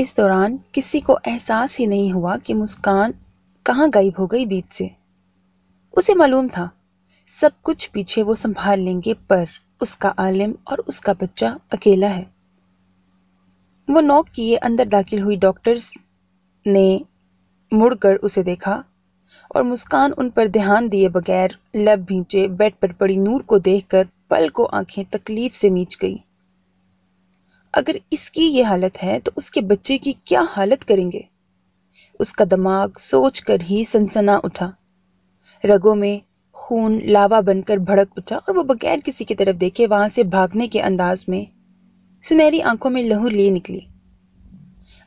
इस दौरान किसी को एहसास ही नहीं हुआ कि मुस्कान कहाँ गायब हो गई बीच से उसे मालूम था सब कुछ पीछे वो संभाल लेंगे पर उसका आलिम और उसका बच्चा अकेला है वो नौक किए अंदर दाखिल हुई डॉक्टर्स ने मुड़कर उसे देखा और मुस्कान उन पर ध्यान दिए बगैर लब भींचे बेड पर पड़ी नूर को देखकर पल को आंखें तकलीफ से मीच गई अगर इसकी ये हालत है तो उसके बच्चे की क्या हालत करेंगे उसका दिमाग सोच कर ही सनसना उठा रगों में खून लावा बनकर भड़क उठा और वो बगैर किसी की तरफ देखे वहाँ से भागने के अंदाज में सुनहरी आंखों में लहू लिए निकली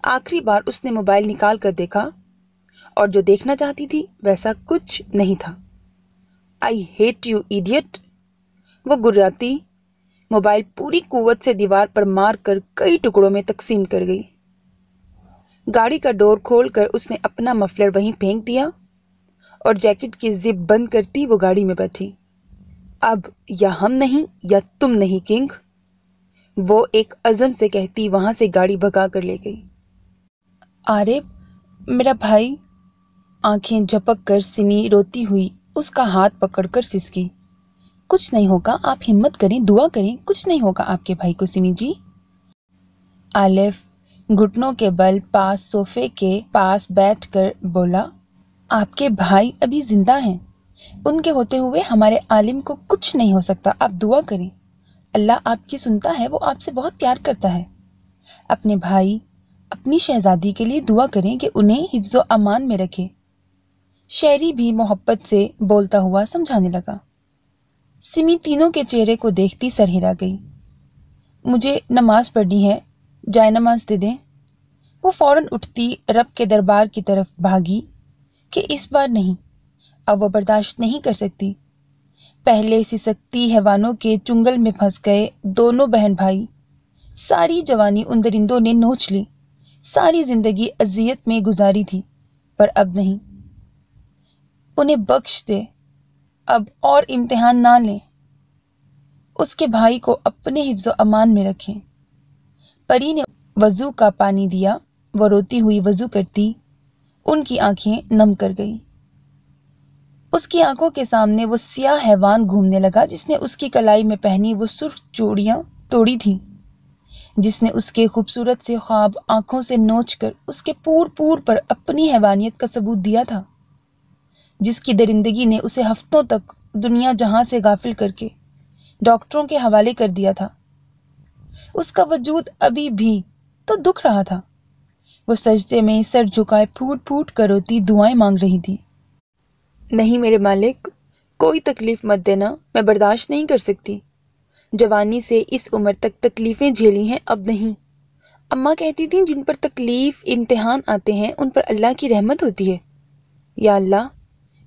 आखिरी बार उसने मोबाइल निकाल कर देखा और जो देखना चाहती थी वैसा कुछ नहीं था आई हेट यू इडियट वो गुर्राती मोबाइल पूरी कुवत से दीवार पर मार कर कई टुकड़ों में तकसीम कर गई गाड़ी का डोर खोलकर उसने अपना मफलर वहीं फेंक दिया और जैकेट की जिप बंद करती वो गाड़ी में बैठी अब या हम नहीं या तुम नहीं किंग वो एक अज़म से कहती वहाँ से गाड़ी भगा कर ले गई आरे मेरा भाई आंखें झपक कर सिमी रोती हुई उसका हाथ पकड़कर सिसकी कुछ नहीं होगा आप हिम्मत करें दुआ करें कुछ नहीं होगा आपके भाई को सिमी जी आलिफ घुटनों के बल पास सोफे के पास बैठकर बोला आपके भाई अभी जिंदा हैं उनके होते हुए हमारे आलिम को कुछ नहीं हो सकता आप दुआ करें अल्लाह आपकी सुनता है वो आपसे बहुत प्यार करता है अपने भाई अपनी शहजादी के लिए दुआ करें कि उन्हें हिफ्ज़ अमान में रखें शहरी भी मोहब्बत से बोलता हुआ समझाने लगा सिमी तीनों के चेहरे को देखती सरहिरा गई मुझे नमाज पढ़नी है जाय नमाज दे दें वो फौरन उठती रब के दरबार की तरफ भागी कि इस बार नहीं अब वह बर्दाश्त नहीं कर सकती पहले सिसकती हैवानों के चुंगल में फंस गए दोनों बहन भाई सारी जवानी उन दरिंदों ने नोच ली सारी जिंदगी अजियत में गुजारी थी पर अब नहीं उन्हें बख्श दे अब और इम्तिहान ना लें उसके भाई को अपने हिफ्ज़ अमान में रखें परी ने वज़ू का पानी दिया वो रोती हुई वज़ू करती उनकी आंखें नम कर गई उसकी आंखों के सामने वो सियाह हैवान घूमने लगा जिसने उसकी कलाई में पहनी वो सुर्ख चूड़ियाँ तोड़ी थीं जिसने उसके खूबसूरत से ख्वाब आंखों से नोच कर उसके पूर पूर पर अपनी हैवानियत का सबूत दिया था जिसकी दरिंदगी ने उसे हफ्तों तक दुनिया जहां से गाफिल करके डॉक्टरों के हवाले कर दिया था उसका वजूद अभी भी तो दुख रहा था वो सजदे में सर झुकाए फूट फूट कर रोती दुआएं मांग रही थी नहीं मेरे मालिक कोई तकलीफ मत देना मैं बर्दाश्त नहीं कर सकती जवानी से इस उम्र तक तकलीफ़ें झेली हैं अब नहीं अम्मा कहती थी जिन पर तकलीफ़ इम्तहान आते हैं उन पर अल्लाह की रहमत होती है या अल्लाह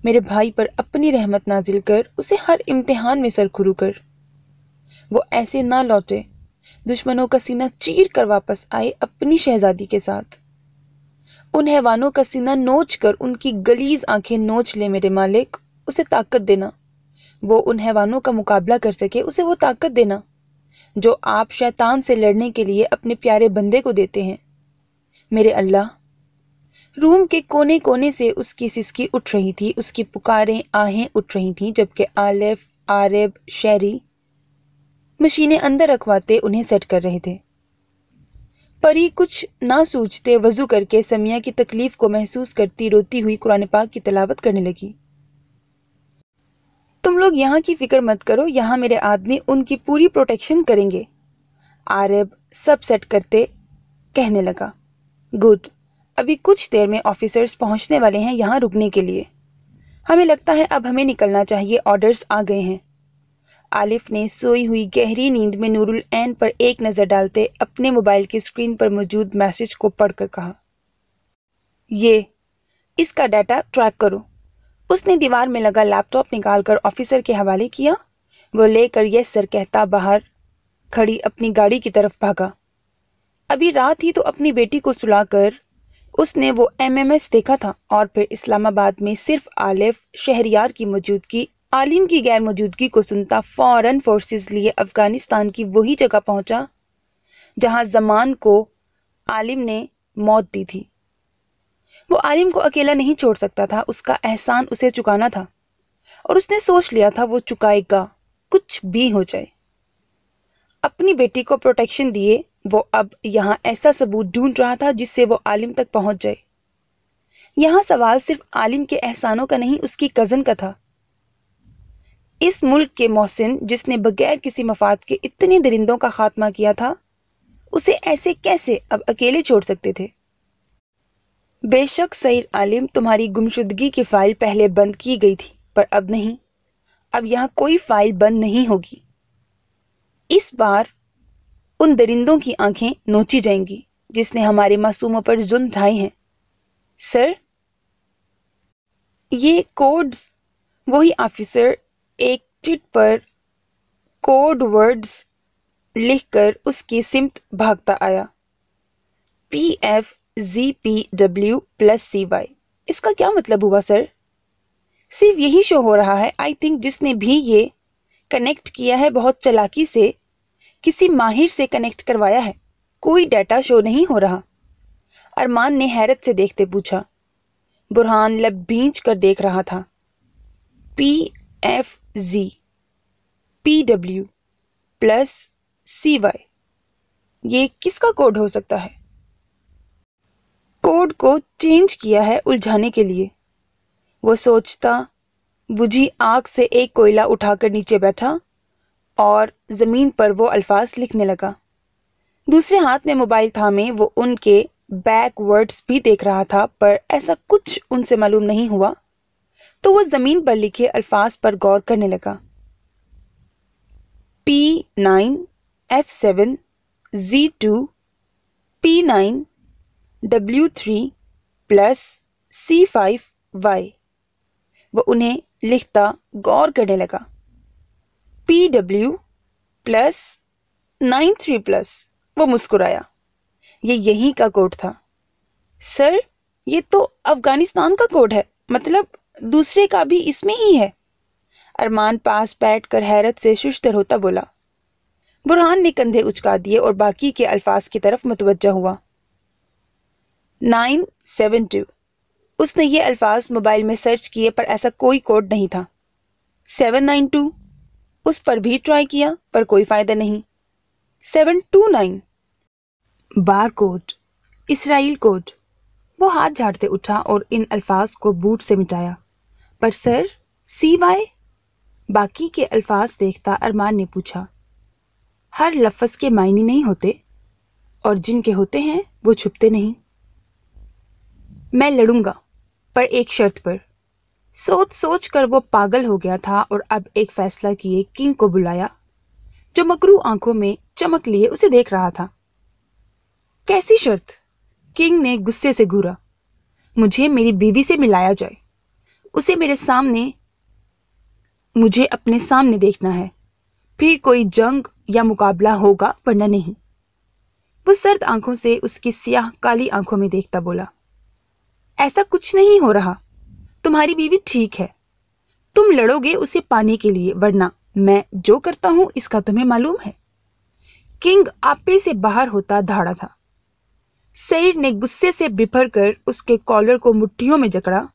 मेरे भाई पर अपनी रहमत नाजिल कर उसे हर इम्तिहान में सर खुरू कर वो ऐसे ना लौटे दुश्मनों का सीना चीर कर वापस आए अपनी शहजादी के साथ उन हैवानों का सीना नोच कर उनकी गलीज आंखें नोच ले मेरे मालिक उसे ताकत देना वो उन हैवानों का मुकाबला कर सके उसे वो ताकत देना जो आप शैतान से लड़ने के लिए अपने प्यारे बंदे को देते हैं मेरे अल्लाह रूम के कोने कोने से उसकी सिसकी उठ रही थी उसकी पुकारें आहें उठ रही थीं जबकि आलिफ आरब शहरी मशीनें अंदर रखवाते उन्हें सेट कर रहे थे परी कुछ ना सूझते वजू करके समिया की तकलीफ को महसूस करती रोती हुई कुरान पाक की तलावत करने लगी तुम लोग यहाँ की फिक्र मत करो यहाँ मेरे आदमी उनकी पूरी प्रोटेक्शन करेंगे आरब सब सेट करते कहने लगा गुड अभी कुछ देर में ऑफिसर्स पहुंचने वाले हैं यहाँ रुकने के लिए हमें लगता है अब हमें निकलना चाहिए ऑर्डर्स आ गए हैं आलिफ ने सोई हुई गहरी नींद में नूरुल एन पर एक नज़र डालते अपने मोबाइल की स्क्रीन पर मौजूद मैसेज को पढ़कर कहा ये इसका डाटा ट्रैक करो उसने दीवार में लगा लैपटॉप निकालकर ऑफिसर के हवाले किया वो लेकर यस सर कहता बाहर खड़ी अपनी गाड़ी की तरफ भागा अभी रात ही तो अपनी बेटी को सुलाकर उसने वो एमएमएस देखा था और फिर इस्लामाबाद में सिर्फ आलिफ शहरियार की मौजूदगी आलिम की गैर मौजूदगी को सुनता फौरन फोर्सेस लिए अफगानिस्तान की वही जगह पहुंचा जहां जमान को आलिम ने मौत दी थी वो आलिम को अकेला नहीं छोड़ सकता था उसका एहसान उसे चुकाना था और उसने सोच लिया था वो चुकाएगा कुछ भी हो जाए अपनी बेटी को प्रोटेक्शन दिए वो अब यहाँ ऐसा सबूत ढूंढ रहा था जिससे वो आलिम तक पहुँच जाए यहाँ सवाल सिर्फ आलिम के एहसानों का नहीं उसकी कज़न का था इस मुल्क के मोहसिन जिसने बगैर किसी मफाद के इतने दरिंदों का खात्मा किया था उसे ऐसे कैसे अब अकेले छोड़ सकते थे बेशक सईद आलिम तुम्हारी गुमशुदगी की फ़ाइल पहले बंद की गई थी पर अब नहीं अब यहाँ कोई फ़ाइल बंद नहीं होगी इस बार उन दरिंदों की आंखें नोची जाएंगी जिसने हमारे मासूमों पर जुल्म ढाई हैं सर ये कोड्स वही ऑफिसर एक चिट पर कोड वर्ड्स लिखकर उसकी सिमत भागता आया P F G P W plus C Y इसका क्या मतलब हुआ सर सिर्फ यही शो हो रहा है आई थिंक जिसने भी ये कनेक्ट किया है बहुत चलाकी से किसी माहिर से कनेक्ट करवाया है कोई डाटा शो नहीं हो रहा अरमान ने हैरत से देखते पूछा बुरहान लब भींच कर देख रहा था P F G P W plus C Y ये किसका कोड हो सकता है कोड को चेंज किया है उलझाने के लिए वो सोचता बुझी आग से एक कोयला उठाकर नीचे बैठा और ज़मीन पर वो अल्फाज लिखने लगा दूसरे हाथ में मोबाइल थामे वो उनके बैकवर्ड्स भी देख रहा था पर ऐसा कुछ उनसे मालूम नहीं हुआ तो वो ज़मीन पर लिखे अल्फाज पर गौर करने लगा P nine F seven G two P nine W three plus C five Y वो उन्हें लिखता गौर करने लगा P W plus nine three plus वो मुस्कुराया ये यहीं का कोड था सर ये तो अफगानिस्तान का कोड है मतलब दूसरे का भी इसमें ही है अरमान पास बैठ कर हैरत से शुष्टर होता बोला बुरहान ने कंधे उचका दिए और बाकी के अल्फाज की तरफ मुतवजा हुआ नाइन सेवन टू उसने ये अल्फाज मोबाइल में सर्च किए पर ऐसा कोई कोड नहीं था सेवन नाइन टू उस पर भी ट्राई किया पर कोई फायदा नहीं सेवन टू नाइन बार कोड इसराइल कोड वो हाथ झाड़ते उठा और इन अल्फाज को बूट से मिटाया पर सर सी वाई बाकी के अल्फाज देखता अरमान ने पूछा हर लफ्ज़ के मायने नहीं होते और जिनके होते हैं वो छुपते नहीं मैं लड़ूंगा पर एक शर्त पर सोच सोच कर वो पागल हो गया था और अब एक फैसला किए किंग को बुलाया जो मकरू आंखों में चमक लिए उसे देख रहा था कैसी शर्त किंग ने गुस्से से घूरा मुझे मेरी बीवी से मिलाया जाए उसे मेरे सामने मुझे अपने सामने देखना है फिर कोई जंग या मुकाबला होगा वरना नहीं वो सर्द आंखों से उसकी सियाह काली आंखों में देखता बोला ऐसा कुछ नहीं हो रहा तुम्हारी बीवी ठीक है तुम लड़ोगे उसे पाने के लिए वरना मैं जो करता हूं इसका तुम्हें मालूम है किंग आपे से बाहर होता धाड़ा था सईद ने गुस्से से बिफर कर उसके कॉलर को मुट्ठियों में जकड़ा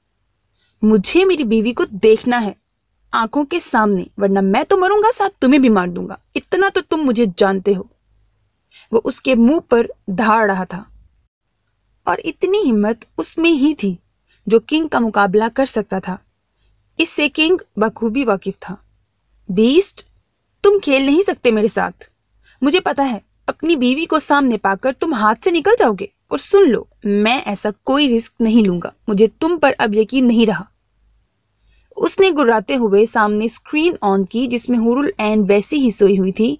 मुझे मेरी बीवी को देखना है आंखों के सामने वरना मैं तो मरूंगा साथ तुम्हें भी मार दूंगा इतना तो तुम मुझे जानते हो वो उसके मुंह पर धाड़ रहा था और इतनी हिम्मत उसमें ही थी जो किंग का मुकाबला कर सकता था इससे किंग बखूबी वाकिफ था बीस्ट तुम खेल नहीं सकते मेरे साथ मुझे पता है अपनी बीवी को सामने पाकर तुम हाथ से निकल जाओगे और सुन लो मैं ऐसा कोई रिस्क नहीं लूंगा मुझे तुम पर अब यकीन नहीं रहा उसने गुर्राते हुए सामने स्क्रीन ऑन की जिसमें हुरुल एन वैसी ही सोई हुई थी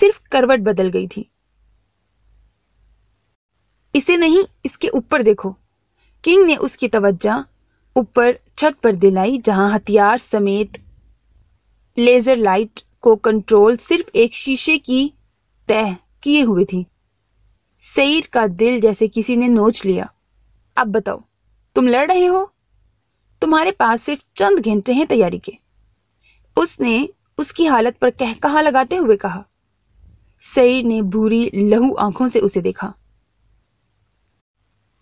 सिर्फ करवट बदल गई थी इसे नहीं इसके ऊपर देखो किंग ने उसकी तवज्जा ऊपर छत पर दिलाई जहां हथियार समेत लेज़र लाइट को कंट्रोल सिर्फ एक शीशे की तय किए हुए थी सईर का दिल जैसे किसी ने नोच लिया अब बताओ तुम लड़ रहे हो तुम्हारे पास सिर्फ चंद घंटे हैं तैयारी के उसने उसकी हालत पर कह कहा लगाते हुए कहा सईर ने भूरी लहू आंखों से उसे देखा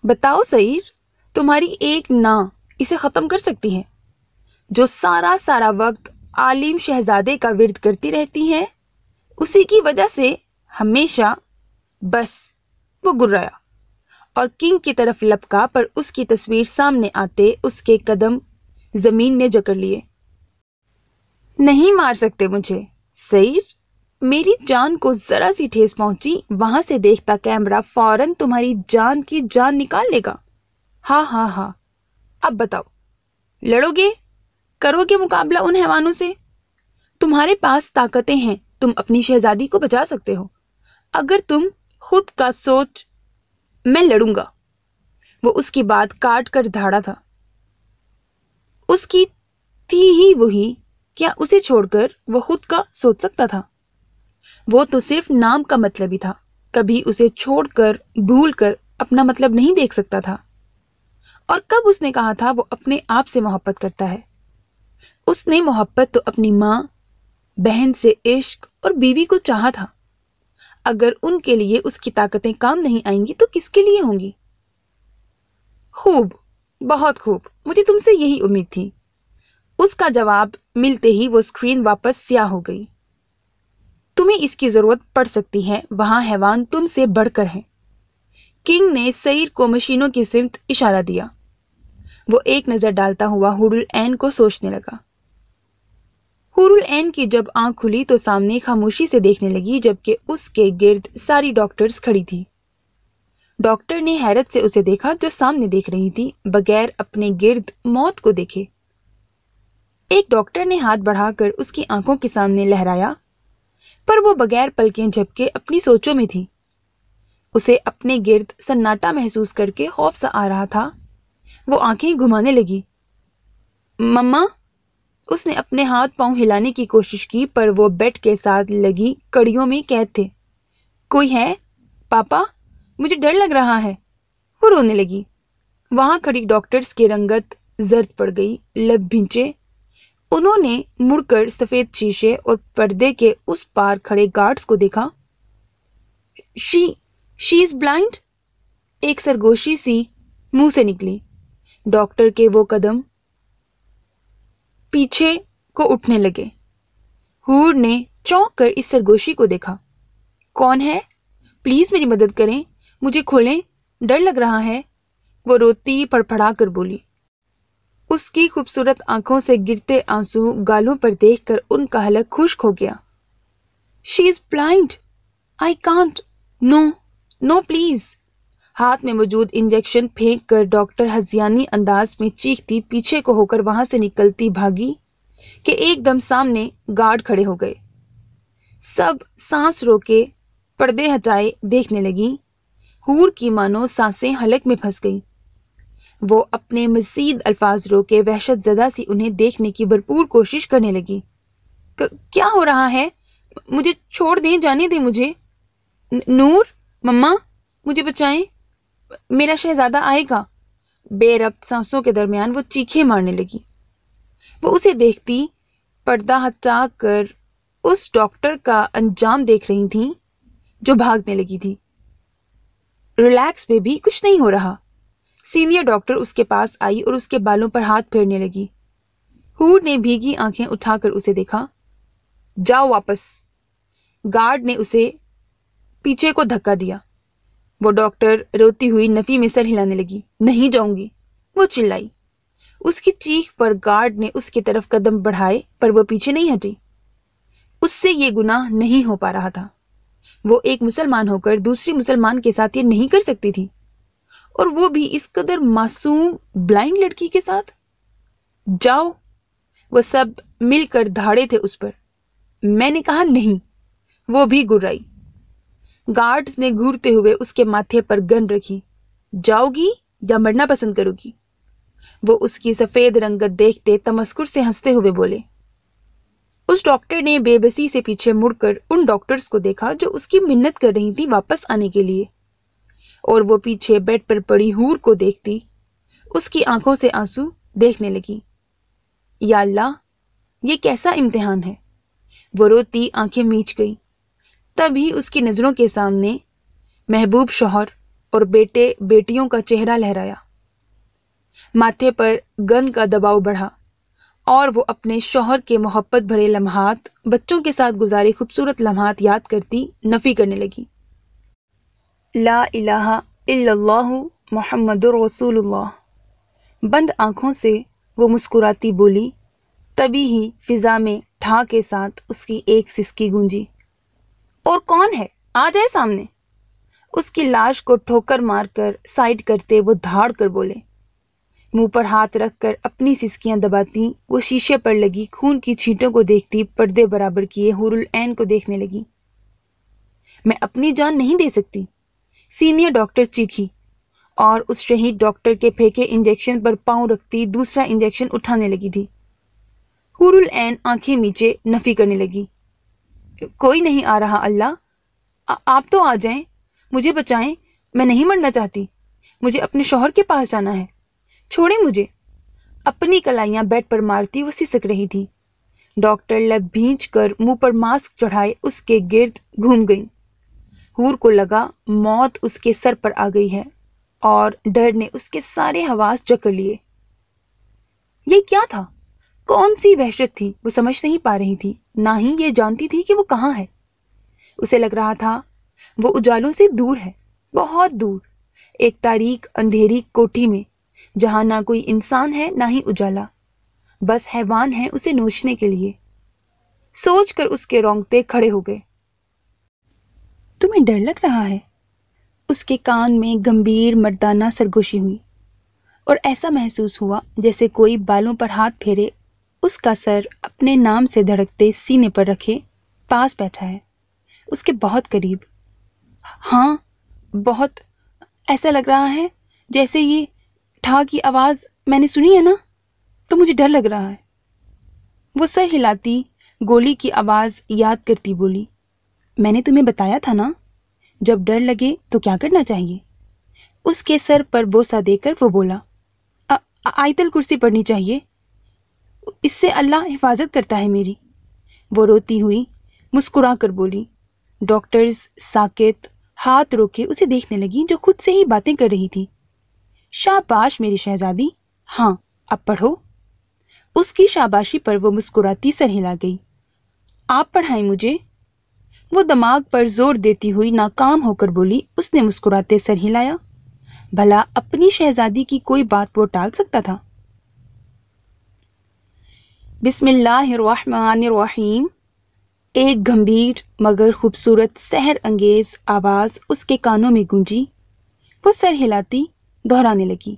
बताओ सईर तुम्हारी एक ना इसे ख़त्म कर सकती है जो सारा सारा वक्त आलिम शहजादे का विरद करती रहती हैं उसी की वजह से हमेशा बस वो गुर्राया और किंग की तरफ लपका पर उसकी तस्वीर सामने आते उसके कदम ज़मीन ने जकड़ लिए नहीं मार सकते मुझे सईर मेरी जान को ज़रा सी ठेस पहुंची वहां से देखता कैमरा फौरन तुम्हारी जान की जान निकाल लेगा हाँ हाँ हाँ अब बताओ लड़ोगे करोगे मुकाबला उन हैवानों से तुम्हारे पास ताकतें हैं तुम अपनी शहजादी को बचा सकते हो अगर तुम खुद का सोच मैं लड़ूंगा वो उसकी बात काट कर धाड़ा था उसकी थी ही वही क्या उसे छोड़कर वह खुद का सोच सकता था वो तो सिर्फ नाम का मतलब ही था कभी उसे छोड़कर भूल कर अपना मतलब नहीं देख सकता था और कब उसने कहा था वो अपने आप से मोहब्बत करता है उसने मोहब्बत तो अपनी माँ बहन से इश्क और बीवी को चाहा था अगर उनके लिए उसकी ताकतें काम नहीं आएंगी तो किसके लिए होंगी खूब बहुत खूब मुझे तुमसे यही उम्मीद थी उसका जवाब मिलते ही वो स्क्रीन वापस स्याह हो गई तुम्हें इसकी ज़रूरत पड़ सकती है वहां हैवान तुमसे बढ़कर है किंग ने सईर को मशीनों की सिमत इशारा दिया वो एक नज़र डालता हुआ हुरुल एन को सोचने लगा हुरुल एन की जब आंख खुली तो सामने खामोशी से देखने लगी जबकि उसके गिर्द सारी डॉक्टर्स खड़ी थी डॉक्टर ने हैरत से उसे देखा जो सामने देख रही थी बगैर अपने गिर्द मौत को देखे एक डॉक्टर ने हाथ बढ़ाकर उसकी आंखों के सामने लहराया पर वो बगैर पलकें झपके अपनी सोचों में थी उसे अपने गिर्द सन्नाटा महसूस करके खौफ सा आ रहा था वो आंखें घुमाने लगी मम्मा उसने अपने हाथ पांव हिलाने की कोशिश की पर वो बेड के साथ लगी कड़ियों में कैद थे कोई है पापा मुझे डर लग रहा है वो रोने लगी वहाँ खड़ी डॉक्टर्स की रंगत जर्द पड़ गई लब भिंचे उन्होंने मुड़कर सफ़ेद शीशे और पर्दे के उस पार खड़े गार्ड्स को देखा शी शी इज ब्लाइंड एक सरगोशी सी मुंह से निकली डॉक्टर के वो कदम पीछे को उठने लगे हूर ने चौंक कर इस सरगोशी को देखा कौन है प्लीज़ मेरी मदद करें मुझे खोलें डर लग रहा है वो रोती फड़फड़ा कर बोली उसकी खूबसूरत आंखों से गिरते आंसू गालों पर देखकर उनका हलक खुश हो गया she is blind I can't no no please हाथ में मौजूद इंजेक्शन फेंक कर डॉक्टर हजियानी अंदाज में चीखती पीछे को होकर वहां से निकलती भागी कि एकदम सामने गार्ड खड़े हो गए सब सांस रोके पर्दे हटाए देखने लगी हूर की मानो सांसें हलक में फंस गईं वो अपने मजीद अल्फाज रोके वहशत ज़दा सी उन्हें देखने की भरपूर कोशिश करने लगी क्या हो रहा है मुझे छोड़ दें जाने दें मुझे नूर मम्मा मुझे बचाएं मेरा शहजादा आएगा बेरब्त सांसों के दरमियान वो चीखे मारने लगी वो उसे देखती पर्दा हटा कर उस डॉक्टर का अंजाम देख रही थी जो भागने लगी थी रिलैक्स बेबी कुछ नहीं हो रहा सीनियर डॉक्टर उसके पास आई और उसके बालों पर हाथ फेरने लगी हु ने भीगी आंखें उठाकर उसे देखा जाओ वापस गार्ड ने उसे पीछे को धक्का दिया वो डॉक्टर रोती हुई नफ़ी में सर हिलाने लगी नहीं जाऊंगी वो चिल्लाई उसकी चीख पर गार्ड ने उसकी तरफ कदम बढ़ाए पर वो पीछे नहीं हटी उससे ये गुनाह नहीं हो पा रहा था वो एक मुसलमान होकर दूसरी मुसलमान के साथ ये नहीं कर सकती थी और वो भी इस कदर मासूम ब्लाइंड लड़की के साथ जाओ वो सब मिलकर धाड़े थे उस पर मैंने कहा नहीं वो भी गुर्राई गार्ड्स ने घूरते हुए उसके माथे पर गन रखी जाओगी या मरना पसंद करोगी वो उसकी सफेद रंगत देखते तमस्कुर से हंसते हुए बोले उस डॉक्टर ने बेबसी से पीछे मुड़कर उन डॉक्टर्स को देखा जो उसकी मिन्नत कर रही थी वापस आने के लिए और वो पीछे बेड पर पड़ी हूर को देखती उसकी आंखों से आंसू देखने लगी या ये कैसा इम्तिहान है वो रोती आंखें मीच गई तभी उसकी नज़रों के सामने महबूब शोहर और बेटे बेटियों का चेहरा लहराया माथे पर गन का दबाव बढ़ा और वो अपने शोहर के मोहब्बत भरे लम्हात बच्चों के साथ गुजारे खूबसूरत लम्हात याद करती नफ़ी करने लगी ला इलाहा इल्लल्लाहु मोहम्मद रसूलुल्लाह बंद आँखों से वो मुस्कुराती बोली तभी ही फिज़ा में ठा के साथ उसकी एक सिसकी गूंजी और कौन है आ जाए सामने उसकी लाश को ठोकर मारकर साइड करते वो धाड़ कर बोले मुंह पर हाथ रखकर अपनी सिसकियां दबाती वो शीशे पर लगी खून की छींटों को देखती पर्दे बराबर किए हुरुल ऐन को देखने लगी मैं अपनी जान नहीं दे सकती सीनियर डॉक्टर चीखी और उस शहीद डॉक्टर के फेंके इंजेक्शन पर पांव रखती दूसरा इंजेक्शन उठाने लगी थी हुरुल ऐन आंखें नीचे नफी करने लगी कोई नहीं आ रहा अल्लाह आप तो आ जाएं मुझे बचाएं मैं नहीं मरना चाहती मुझे अपने शोहर के पास जाना है छोड़े मुझे अपनी कलाइयाँ बेड पर मारती वो सिसक रही थी डॉक्टर लब भींच कर मुंह पर मास्क चढ़ाए उसके गिर्द घूम गई हूर को लगा मौत उसके सर पर आ गई है और डर ने उसके सारे हवास जकड़ लिए ये क्या था कौन सी वहशत थी वो समझ नहीं पा रही थी ना ही ये जानती थी कि वो कहाँ है उसे लग रहा था वो उजालों से दूर है बहुत दूर एक तारीख अंधेरी कोठी में जहाँ ना कोई इंसान है ना ही उजाला बस हैवान है उसे नोचने के लिए सोच कर उसके रोंगटे खड़े हो गए तुम्हें डर लग रहा है उसके कान में गंभीर मर्दाना सरगोशी हुई और ऐसा महसूस हुआ जैसे कोई बालों पर हाथ फेरे उसका सर अपने नाम से धड़कते सीने पर रखे पास बैठा है उसके बहुत करीब हाँ बहुत ऐसा लग रहा है जैसे ये ठा की आवाज़ मैंने सुनी है ना तो मुझे डर लग रहा है वो सर हिलाती गोली की आवाज़ याद करती बोली मैंने तुम्हें बताया था ना जब डर लगे तो क्या करना चाहिए उसके सर पर बोसा देकर वो बोला आयतल कुर्सी पढ़नी चाहिए इससे अल्लाह हिफाजत करता है मेरी वो रोती हुई मुस्कुरा कर बोली डॉक्टर्स साकेत हाथ रोके उसे देखने लगी जो खुद से ही बातें कर रही थी शाबाश मेरी शहजादी हाँ अब पढ़ो उसकी शाबाशी पर वो मुस्कुराती सर हिला गई आप पढ़ाएं मुझे वो दिमाग पर जोर देती हुई नाकाम होकर बोली उसने मुस्कुराते सर हिलाया भला अपनी शहजादी की कोई बात वो टाल सकता था बिसमिल्लाम एक गंभीर मगर खूबसूरत सहर अंगेज आवाज़ उसके कानों में गूंजी वो सर हिलाती दोहराने लगी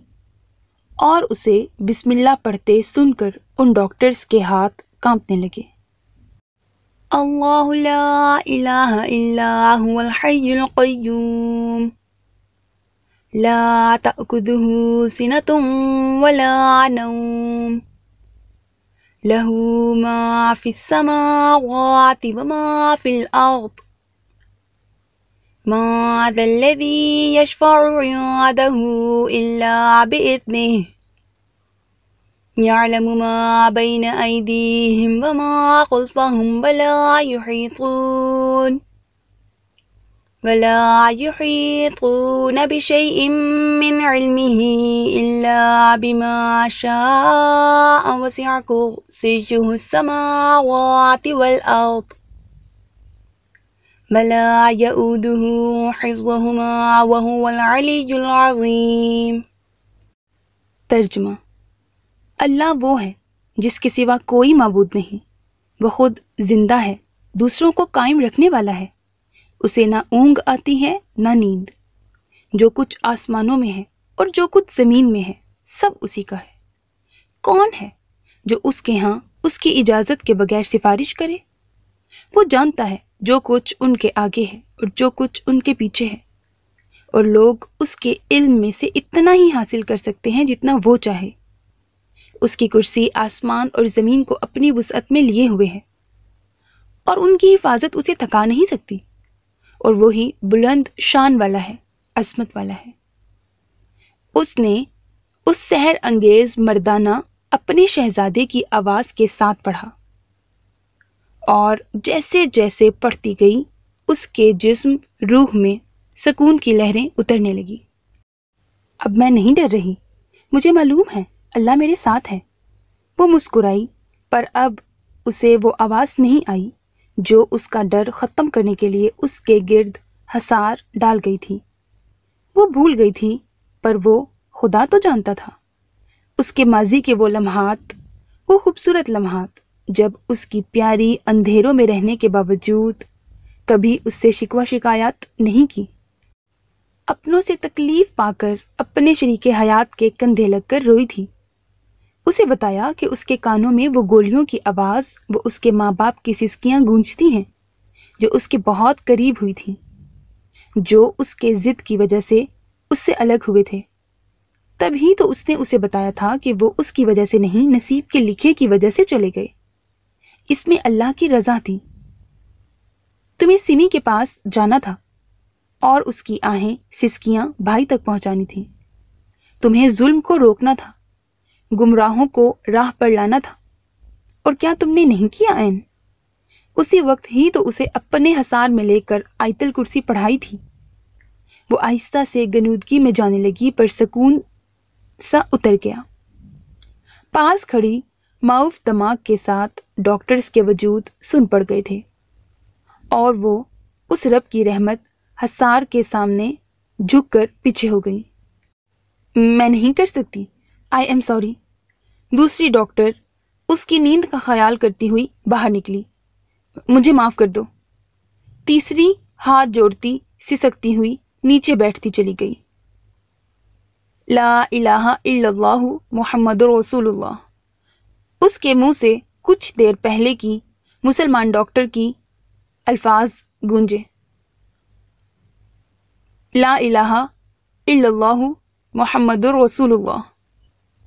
और उसे बिस्मिल्ला पढ़ते सुनकर उन डॉक्टर्स के हाथ कांपने लगे अल्लाह ला तकुदहू सिनतुम वला नौम له ما في السماوات وما في الأرض ما ذا الذي يشفع عنده إلا بإذنه يعلم ما بين أيديهم وما خلفهم ولا يحيطون ولا يحيطون بشيء من علمه إلا بما شاء وسع كرسيه السماوات والأرض ولا يؤوده حفظهما وهو العلي العظيم ترجمة अल्लाह वो है जिसके सिवा कोई मबूद नहीं वह खुद जिंदा है दूसरों को कायम रखने वाला है उसे ना ऊंग आती है ना नींद जो कुछ आसमानों में है और जो कुछ ज़मीन में है सब उसी का है कौन है जो उसके यहाँ उसकी इजाज़त के बगैर सिफारिश करे वो जानता है जो कुछ उनके आगे है और जो कुछ उनके पीछे है और लोग उसके इल्म में से इतना ही हासिल कर सकते हैं जितना वो चाहे उसकी कुर्सी आसमान और ज़मीन को अपनी वसअत में लिए हुए है और उनकी हिफाजत उसे थका नहीं सकती और वो ही बुलंद शान वाला है असमत वाला है उसने उस सहर अंगेज मर्दाना अपने शहजादे की आवाज़ के साथ पढ़ा और जैसे जैसे पढ़ती गई उसके जिस्म रूह में सुकून की लहरें उतरने लगी अब मैं नहीं डर रही मुझे मालूम है अल्लाह मेरे साथ है वो मुस्कुराई पर अब उसे वो आवाज़ नहीं आई जो उसका डर ख़त्म करने के लिए उसके गिर्द हसार डाल गई थी वो भूल गई थी पर वो खुदा तो जानता था उसके माजी के वो लम्हात वो खूबसूरत लम्हात जब उसकी प्यारी अंधेरों में रहने के बावजूद कभी उससे शिकवा शिकायत नहीं की अपनों से तकलीफ़ पाकर अपने शरीक हयात के कंधे लगकर रोई थी उसे बताया कि उसके कानों में वो गोलियों की आवाज़ वो उसके माँ बाप की सिसकियाँ गूंजती हैं जो उसके बहुत करीब हुई थी जो उसके ज़िद की वजह से उससे अलग हुए थे तभी तो उसने उसे बताया था कि वो उसकी वजह से नहीं नसीब के लिखे की वजह से चले गए इसमें अल्लाह की रजा थी तुम्हें सिमी के पास जाना था और उसकी आहें सिसकियां भाई तक पहुंचानी थी तुम्हें जुल्म को रोकना था गुमराहों को राह पर लाना था और क्या तुमने नहीं किया ऐन उसी वक्त ही तो उसे अपने हसार में लेकर आयतल कुर्सी पढ़ाई थी वो आहिस्ता से गनूदगी में जाने लगी पर सुकून सा उतर गया पास खड़ी माउफ दमाग के साथ डॉक्टर्स के वजूद सुन पड़ गए थे और वो उस रब की रहमत हसार के सामने झुककर पीछे हो गई मैं नहीं कर सकती आई एम सॉरी दूसरी डॉक्टर उसकी नींद का ख्याल करती हुई बाहर निकली मुझे माफ़ कर दो तीसरी हाथ जोड़ती सिसकती हुई नीचे बैठती चली गई ला इलाहा इल्लल्लाह मोहम्मद रसूलुल्लाह उसके मुंह से कुछ देर पहले की मुसलमान डॉक्टर की अल्फाज गूंजे ला इलाहा इल्लल्लाह मोहम्मद रसूलुल्लाह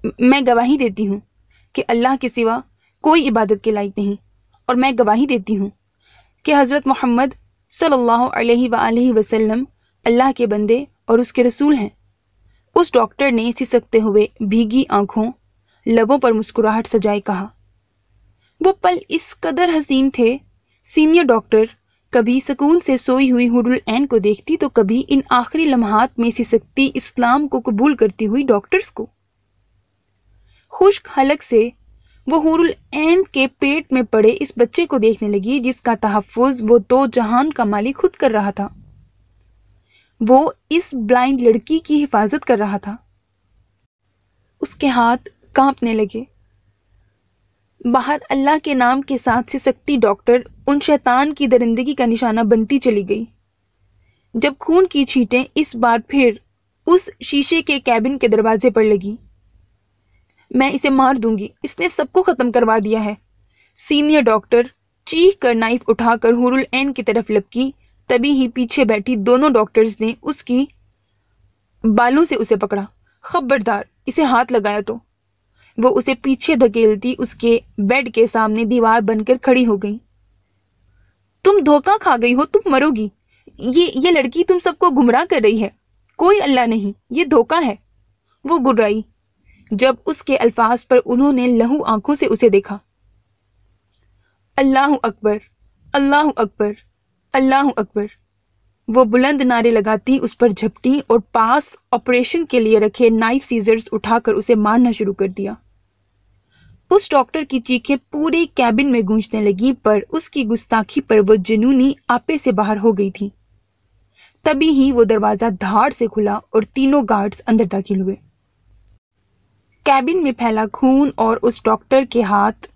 मैं गवाही देती हूँ कि अल्लाह के सिवा कोई इबादत के लायक नहीं और मैं गवाही देती हूँ कि हज़रत मोहम्मद सल्लल्लाहु अलैहि सल्ला वसल्लम अल्लाह के बंदे और उसके रसूल हैं उस डॉक्टर ने सिसकते हुए भीगी आँखों लबों पर मुस्कुराहट सजाए कहा वो पल इस कदर हसीन थे सीनियर डॉक्टर कभी सुकून से सोई हुई हुरुल को देखती तो कभी इन आखिरी लम्हात में सिसकती इस्लाम को कबूल करती हुई डॉक्टर्स को खुश्क हलक से वो हुरुल एन के पेट में पड़े इस बच्चे को देखने लगी जिसका तहफ़ वो दो जहान का मालिक खुद कर रहा था वो इस ब्लाइंड लड़की की हिफाजत कर रहा था उसके हाथ कांपने लगे बाहर अल्लाह के नाम के साथ से सकती डॉक्टर उन शैतान की दरिंदगी का निशाना बनती चली गई जब खून की छींटें इस बार फिर उस शीशे के कैबिन के दरवाजे पर लगी मैं इसे मार दूंगी इसने सबको ख़त्म करवा दिया है सीनियर डॉक्टर चीख कर नाइफ उठाकर हुरुल एन की तरफ लपकी तभी ही पीछे बैठी दोनों डॉक्टर्स ने उसकी बालों से उसे पकड़ा खबरदार इसे हाथ लगाया तो वो उसे पीछे धकेलती उसके बेड के सामने दीवार बनकर खड़ी हो गई तुम धोखा खा गई हो तुम मरोगी ये ये लड़की तुम सबको गुमराह कर रही है कोई अल्लाह नहीं ये धोखा है वो गुर्राई जब उसके अल्फाज पर उन्होंने लहू आंखों से उसे देखा अल्लाह अकबर अल्लाह अकबर अल्लाह अकबर वो बुलंद नारे लगाती उस पर झपटी और पास ऑपरेशन के लिए रखे नाइफ सीजर्स उठाकर उसे मारना शुरू कर दिया उस डॉक्टर की चीखें पूरे कैबिन में गूंजने लगी पर उसकी गुस्ताखी पर वो जुनूनी आपे से बाहर हो गई थी तभी ही वो दरवाज़ा धाड़ से खुला और तीनों गार्ड्स अंदर दाखिल हुए कैबिन में फैला खून और उस डॉक्टर के हाथ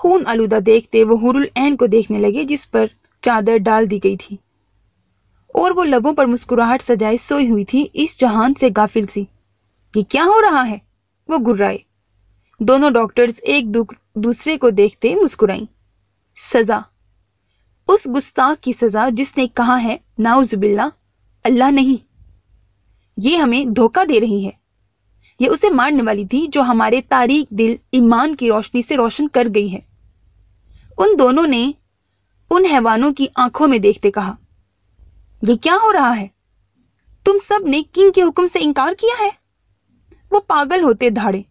खून आलूदा देखते वो हुरुल एन को देखने लगे जिस पर चादर डाल दी गई थी और वो लबों पर मुस्कुराहट सजाए सोई हुई थी इस जहान से गाफिल सी ये क्या हो रहा है वो गुर्राए दोनों डॉक्टर्स एक दूसरे को देखते मुस्कुराई सज़ा उस गुस्ताख की सज़ा जिसने कहा है नाउजुबिल्ला अल्लाह नहीं ये हमें धोखा दे रही है ये उसे मारने वाली थी जो हमारे तारीख दिल ईमान की रोशनी से रोशन कर गई है उन दोनों ने उन हैवानों की आंखों में देखते कहा यह क्या हो रहा है तुम सब ने किंग के हुक्म से इनकार किया है वो पागल होते धाड़े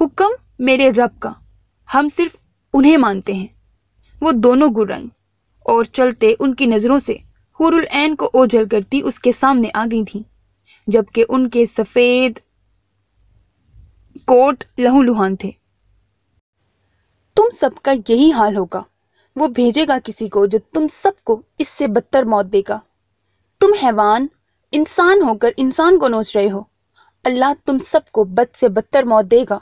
हुक्म मेरे रब का हम सिर्फ उन्हें मानते हैं वो दोनों गुर्राई और चलते उनकी नज़रों से हुरुल ऐन को ओझल करती उसके सामने आ गई थी जबकि उनके सफ़ेद कोट लहूलुहान थे तुम सबका यही हाल होगा वो भेजेगा किसी को जो तुम सबको इससे बदतर मौत देगा तुम हैवान इंसान होकर इंसान को नोच रहे हो अल्लाह तुम सबको बद से बदतर मौत देगा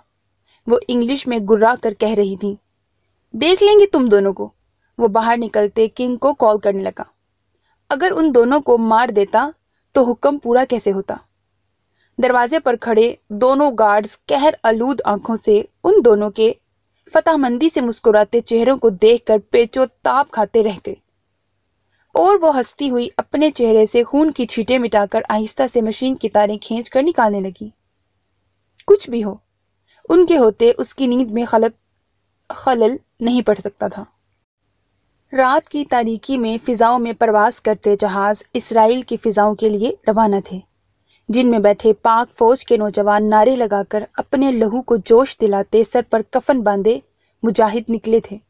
वो इंग्लिश में गुर्रा कर कह रही थी देख लेंगे तुम दोनों को वो बाहर निकलते किंग को कॉल करने लगा अगर उन दोनों को मार देता तो हुक्म पूरा कैसे होता दरवाजे पर खड़े दोनों गार्ड्स कहर आलूद आंखों से उन दोनों के फताहमंदी से मुस्कुराते चेहरों को देखकर पेचो ताप खाते रह गए और वो हंसती हुई अपने चेहरे से खून की छींटे मिटाकर आहिस्ता से मशीन की तारें खींच कर निकालने लगी कुछ भी हो उनके होते उसकी नींद में खलत खलल नहीं पड़ सकता था रात की तारीकी में फ़िज़ाओं में प्रवास करते जहाज़ इसराइल की फ़िज़ाओं के लिए रवाना थे जिनमें बैठे पाक फौज के नौजवान नारे लगाकर अपने लहू को जोश दिलाते सर पर कफन बांधे मुजाहिद निकले थे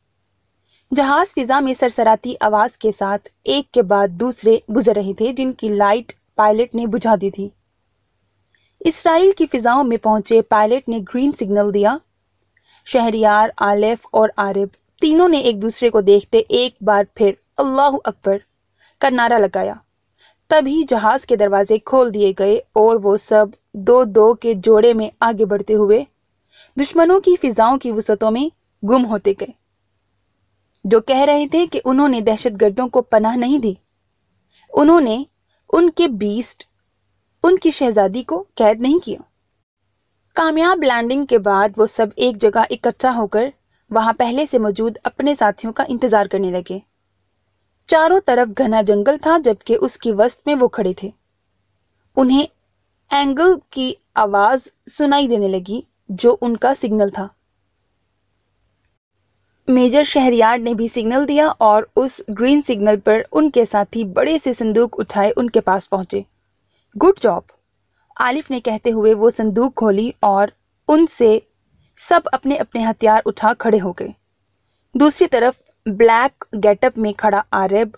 जहाज फिजा में सरसराती आवाज के साथ एक के बाद दूसरे गुजर रहे थे जिनकी लाइट पायलट ने बुझा दी थी इसराइल की फिजाओं में पहुंचे पायलट ने ग्रीन सिग्नल दिया शहरियार आलेफ और आरिब तीनों ने एक दूसरे को देखते एक बार फिर अल्लाह अकबर का नारा लगाया तभी जहाज के दरवाजे खोल दिए गए और वो सब दो दो के जोड़े में आगे बढ़ते हुए दुश्मनों की फिजाओं की वसतों में गुम होते गए जो कह रहे थे कि उन्होंने दहशतगर्दों को पनाह नहीं दी उन्होंने उनके बीस्ट उनकी शहजादी को कैद नहीं किया कामयाब लैंडिंग के बाद वो सब एक जगह इकट्ठा होकर वहां पहले से मौजूद अपने साथियों का इंतजार करने लगे चारों तरफ घना जंगल था जबकि उसकी वस्त में वो खड़े थे उन्हें एंगल की आवाज सुनाई देने लगी जो उनका सिग्नल था मेजर शहरियार ने भी सिग्नल दिया और उस ग्रीन सिग्नल पर उनके साथी बड़े से संदूक उठाए उनके पास पहुंचे गुड जॉब आलिफ ने कहते हुए वो संदूक खोली और उनसे सब अपने अपने हथियार उठा खड़े हो गए दूसरी तरफ ब्लैक गेटअप में खड़ा आरब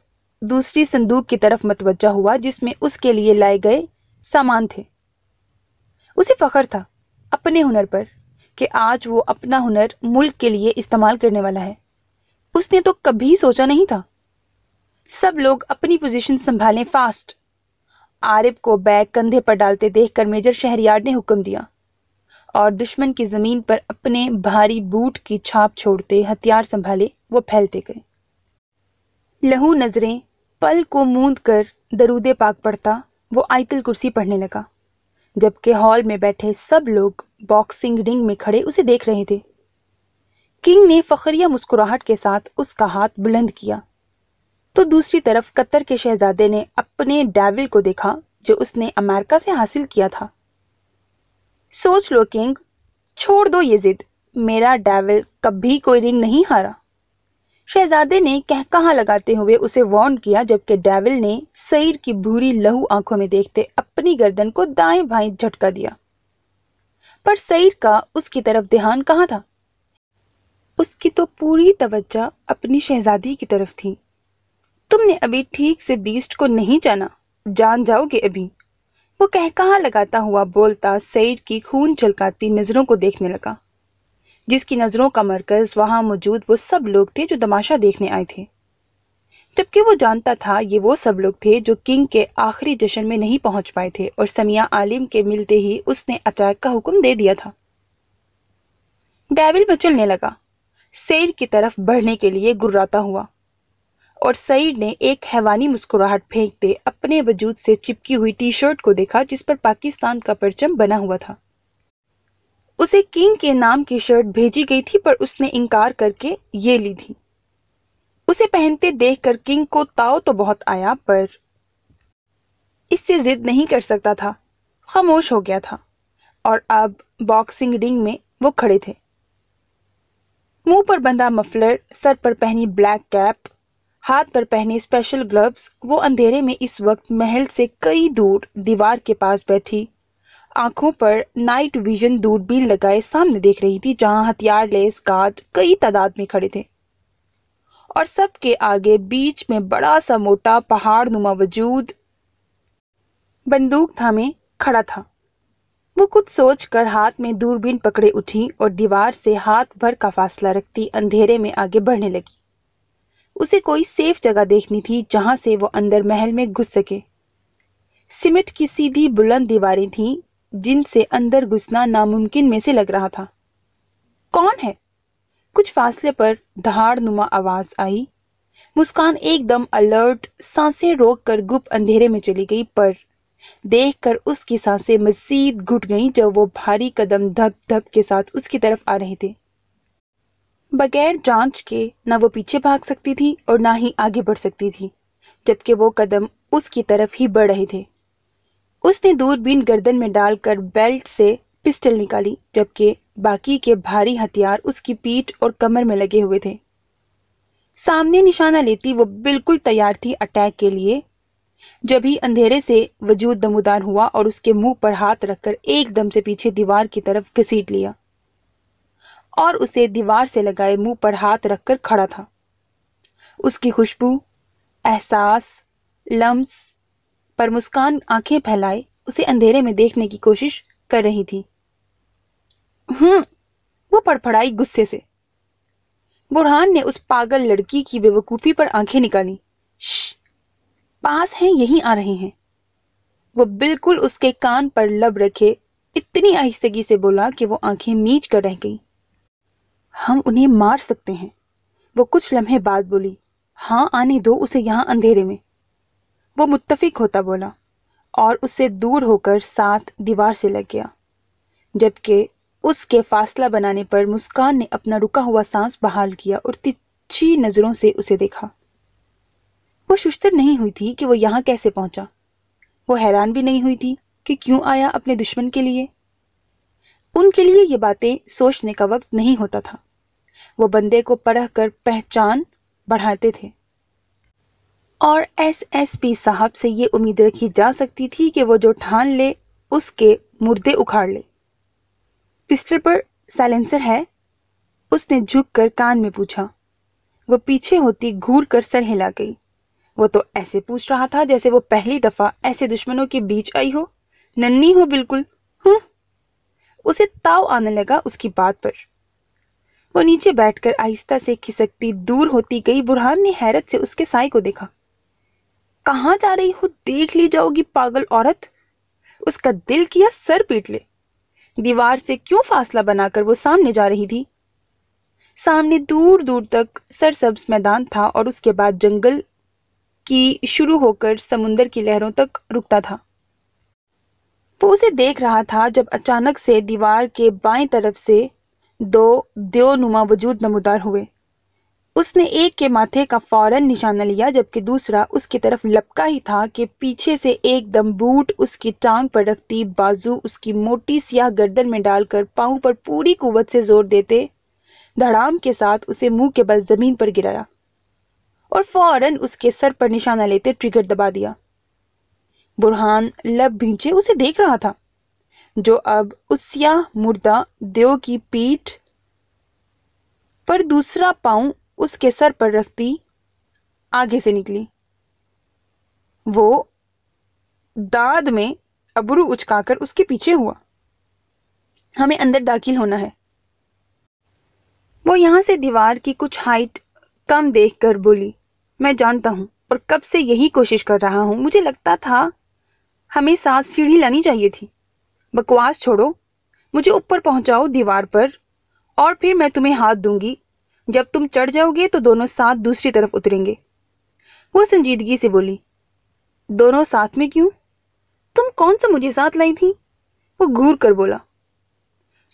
दूसरी संदूक की तरफ मतवजा हुआ जिसमें उसके लिए लाए गए सामान थे उसे फख्र था अपने हुनर पर कि आज वो अपना हुनर मुल्क के लिए इस्तेमाल करने वाला है उसने तो कभी सोचा नहीं था सब लोग अपनी पोजीशन संभालें फास्ट आरिब को बैग कंधे पर डालते देखकर मेजर शहरियार ने हुक्म दिया और दुश्मन की ज़मीन पर अपने भारी बूट की छाप छोड़ते हथियार संभाले वो फैलते गए लहू नज़रें पल को मूंद कर दरूदे पाक पड़ता वो आयतल कुर्सी पढ़ने लगा जबकि हॉल में बैठे सब लोग बॉक्सिंग रिंग में खड़े उसे देख रहे थे किंग ने फखरिया मुस्कुराहट के साथ उसका हाथ बुलंद किया तो दूसरी तरफ कतर के शहजादे ने अपने डेविल को देखा जो उसने अमेरिका से हासिल किया था सोच लो किंग छोड़ दो ये जिद मेरा डेविल कभी कोई रिंग नहीं हारा शहजादे ने कह कहा लगाते हुए उसे वार्न किया जबकि डेविल ने सईर की भूरी लहू आंखों में देखते अपनी गर्दन को दाएं बाएं झटका दिया पर सईर का उसकी तरफ ध्यान कहाँ था उसकी तो पूरी तवज्जा अपनी शहजादी की तरफ थी तुमने अभी ठीक से बीस्ट को नहीं जाना जान जाओगे अभी वो कहा लगाता हुआ बोलता सईद की खून छलकाती नज़रों को देखने लगा जिसकी नज़रों का मरकज़ वहाँ मौजूद वो सब लोग थे जो तमाशा देखने आए थे जबकि वो जानता था ये वो सब लोग थे जो किंग के आखिरी जश्न में नहीं पहुंच पाए थे और समिया आलिम के मिलते ही उसने अचायक का हुक्म दे दिया था डेविल मचलने लगा शेर की तरफ बढ़ने के लिए गुर्राता हुआ और सईद ने एक हैवानी मुस्कुराहट फेंकते अपने वजूद से चिपकी हुई टी शर्ट को देखा जिस पर पाकिस्तान का परचम बना हुआ था उसे किंग के नाम की शर्ट भेजी गई थी पर उसने इनकार करके ये ली थी उसे पहनते देखकर किंग को ताव तो बहुत आया पर इससे जिद नहीं कर सकता था खामोश हो गया था और अब बॉक्सिंग रिंग में वो खड़े थे मुंह पर बंधा मफलर सर पर पहनी ब्लैक कैप हाथ पर पहने स्पेशल ग्लव्स वो अंधेरे में इस वक्त महल से कई दूर दीवार के पास बैठी आंखों पर नाइट विजन दूरबीन लगाए सामने देख रही थी जहां हथियार लेस गार्ड कई तादाद में खड़े थे और सबके आगे बीच में बड़ा सा मोटा पहाड़ नुमा वजूद बंदूक थामे खड़ा था वो कुछ सोचकर हाथ में दूरबीन पकड़े उठी और दीवार से हाथ भर का फासला रखती अंधेरे में आगे बढ़ने लगी उसे कोई सेफ जगह देखनी थी जहां से वो अंदर महल में घुस सके सिमट की सीधी बुलंद दीवारें थीं जिनसे अंदर घुसना नामुमकिन में से लग रहा था कौन है कुछ फासले पर धहाड़ नुमा आवाज आई मुस्कान एकदम अलर्ट सांसें रोक कर गुप अंधेरे में चली गई पर देखकर उसकी सांसें मजीद घुट गईं जब वो भारी कदम धप धप के साथ उसकी तरफ आ रहे थे बगैर जांच के ना वो पीछे भाग सकती थी और ना ही आगे बढ़ सकती थी जबकि वो कदम उसकी तरफ ही बढ़ रहे थे उसने दूरबीन गर्दन में डालकर बेल्ट से पिस्टल निकाली जबकि बाकी के भारी हथियार उसकी पीठ और कमर में लगे हुए थे सामने निशाना लेती वो बिल्कुल तैयार थी अटैक के लिए जब ही अंधेरे से वजूद दमोदार हुआ और उसके मुंह पर हाथ रखकर एकदम से पीछे दीवार की तरफ घसीट लिया और उसे दीवार से लगाए मुंह पर हाथ रखकर खड़ा था उसकी खुशबू एहसास लम्स पर मुस्कान आंखें फैलाए उसे अंधेरे में देखने की कोशिश कर रही थी हम्म वो पड़फड़ाई गुस्से से बुरहान ने उस पागल लड़की की बेवकूफ़ी पर आंखें निकाली पास हैं यही आ रहे हैं वो बिल्कुल उसके कान पर लब रखे इतनी आहिस्तगी से बोला कि वो आंखें मीच कर रह गई हम उन्हें मार सकते हैं वो कुछ लम्हे बाद बोली हाँ आने दो उसे यहाँ अंधेरे में वो मुत्तफिक होता बोला और उससे दूर होकर साथ दीवार से लग गया जबकि उसके फासला बनाने पर मुस्कान ने अपना रुका हुआ सांस बहाल किया और तिच्छी नज़रों से उसे देखा वो शुश्तर नहीं हुई थी कि वो यहाँ कैसे पहुंचा वो हैरान भी नहीं हुई थी कि क्यों आया अपने दुश्मन के लिए उनके लिए ये बातें सोचने का वक्त नहीं होता था वो बंदे को पढ़ कर पहचान बढ़ाते थे और एसएसपी साहब से ये उम्मीद रखी जा सकती थी कि वो जो ठान ले उसके मुर्दे उखाड़ ले पिस्टल पर साइलेंसर है उसने झुक कर कान में पूछा वो पीछे होती घूर कर सर हिला गई वो तो ऐसे पूछ रहा था जैसे वो पहली दफ़ा ऐसे दुश्मनों के बीच आई हो नन्नी हो बिल्कुल हूँ उसे ताव आने लगा उसकी बात पर वो नीचे बैठकर आहिस्ता से खिसकती दूर होती गई बुरहान ने हैरत से उसके साय को देखा कहाँ जा रही हो देख ली जाओगी पागल औरत उसका दिल किया सर पीट ले दीवार से क्यों फासला बनाकर वो सामने जा रही थी सामने दूर दूर तक सरसब्ज मैदान था और उसके बाद जंगल की शुरू होकर समुंदर की लहरों तक रुकता था वो उसे देख रहा था जब अचानक से दीवार के बाएं तरफ से दो देवनुमा वजूद नमोदार हुए उसने एक के माथे का फौरन निशाना लिया जबकि दूसरा उसकी तरफ लपका ही था कि पीछे से एक दम बूट उसकी टांग पर रखती बाजू उसकी मोटी सियाह गर्दन में डालकर पाँव पर पूरी कुवत से जोर देते धड़ाम के साथ उसे मुंह के बल जमीन पर गिराया और फौरन उसके सर पर निशाना लेते ट्रिगर दबा दिया बुरहान लब भींचे उसे देख रहा था जो अब उस स्याह मुर्दा देव की पीठ पर दूसरा पांव उसके सर पर रखती आगे से निकली वो दाद में अबरू उचकाकर उसके पीछे हुआ हमें अंदर दाखिल होना है वो यहां से दीवार की कुछ हाइट कम देखकर बोली मैं जानता हूं और कब से यही कोशिश कर रहा हूं मुझे लगता था हमें सात सीढ़ी लानी चाहिए थी बकवास छोड़ो मुझे ऊपर पहुंचाओ दीवार पर और फिर मैं तुम्हें हाथ दूंगी जब तुम चढ़ जाओगे तो दोनों साथ दूसरी तरफ उतरेंगे वो संजीदगी से बोली दोनों साथ में क्यों तुम कौन सा मुझे साथ लाई थी वो घूर कर बोला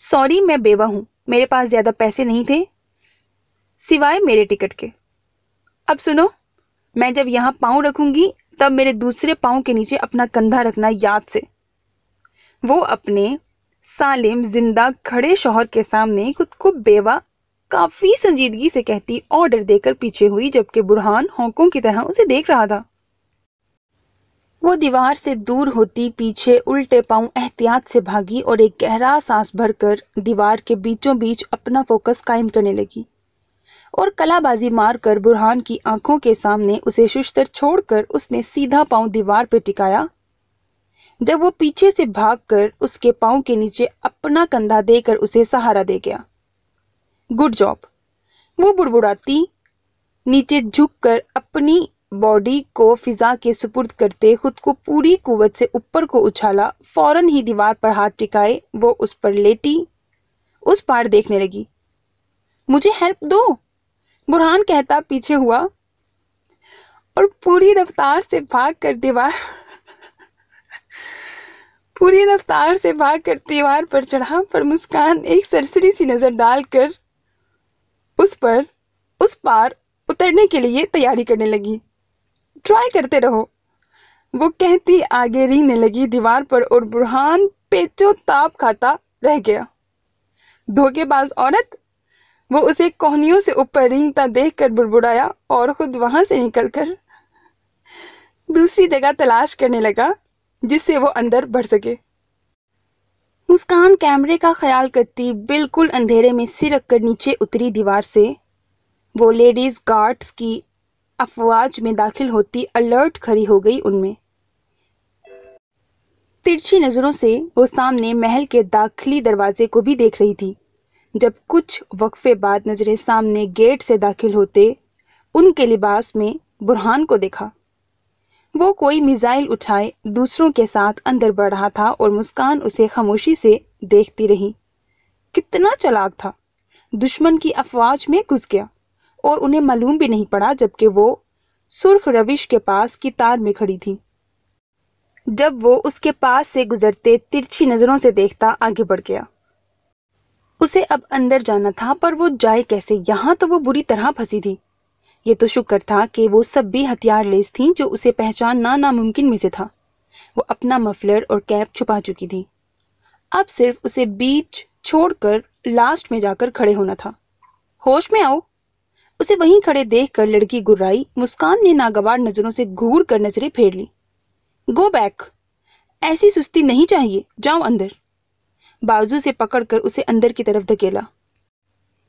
सॉरी मैं बेवा हूँ मेरे पास ज़्यादा पैसे नहीं थे सिवाय मेरे टिकट के अब सुनो मैं जब यहाँ पाँव रखूँगी तब मेरे दूसरे पाँव के नीचे अपना कंधा रखना याद से वो अपने सालिम जिंदा खड़े शोहर के सामने खुद को बेवा काफ़ी संजीदगी से कहती ऑर्डर देकर पीछे हुई जबकि बुरहान होंकों की तरह उसे देख रहा था वो दीवार से दूर होती पीछे उल्टे पाँव एहतियात से भागी और एक गहरा सांस भरकर दीवार के बीचों बीच अपना फोकस कायम करने लगी और कलाबाजी मारकर बुरहान की आंखों के सामने उसे शुस्तर छोड़कर उसने सीधा पांव दीवार पर टिकाया जब वो पीछे से भागकर उसके पांव के नीचे अपना कंधा देकर उसे सहारा दे गया गुड जॉब वो बुड़बुड़ाती नीचे झुककर अपनी बॉडी को फिजा के सुपुर्द करते खुद को पूरी कुवत से ऊपर को उछाला फौरन ही दीवार पर हाथ टिकाए वो उस पर लेटी उस पार देखने लगी मुझे हेल्प दो बुरहान कहता पीछे हुआ और पूरी रफ्तार से भाग कर दीवार पूरी रफ्तार से भाग कर दीवार पर चढ़ा पर मुस्कान एक सरसरी सी नज़र डालकर उस पर उस पार उतरने के लिए तैयारी करने लगी ट्राई करते रहो वो कहती आगे रीने लगी दीवार पर और बुरहान पेचो ताप खाता रह गया धोखेबाज औरत वो उसे कोहनियों से ऊपर रिंगता देख कर बुड़बुड़ाया और खुद वहाँ से निकल कर दूसरी जगह तलाश करने लगा जिससे वो अंदर बढ़ सके मुस्कान कैमरे का ख्याल करती बिल्कुल अंधेरे में सिर कर नीचे उतरी दीवार से वो लेडीज़ गार्ड्स की अफवाज में दाखिल होती अलर्ट खड़ी हो गई उनमें तिरछी नज़रों से वो सामने महल के दाखिली दरवाजे को भी देख रही थी जब कुछ वक्फे बाद नज़र सामने गेट से दाखिल होते उनके लिबास में बुरहान को देखा वो कोई मिज़ाइल उठाए दूसरों के साथ अंदर बढ़ रहा था और मुस्कान उसे खामोशी से देखती रही कितना चलाक था दुश्मन की अफवाज में घुस गया और उन्हें मालूम भी नहीं पड़ा जबकि वो सुर्ख रविश के पास की तार में खड़ी थी जब वो उसके पास से गुजरते तिरछी नज़रों से देखता आगे बढ़ गया उसे अब अंदर जाना था पर वो जाए कैसे यहाँ तो वो बुरी तरह फंसी थी ये तो शुक्र था कि वो सब भी हथियार लेस थी जो उसे ना नामुमकिन में से था वो अपना मफलर और कैप छुपा चुकी थी अब सिर्फ उसे बीच छोड़कर लास्ट में जाकर खड़े होना था होश में आओ उसे वहीं खड़े देखकर लड़की गुर्राई मुस्कान ने नागवार नजरों से घूर कर नजरें फेर ली गो बैक ऐसी सुस्ती नहीं चाहिए जाओ अंदर बाजू से पकड़कर उसे अंदर की तरफ धकेला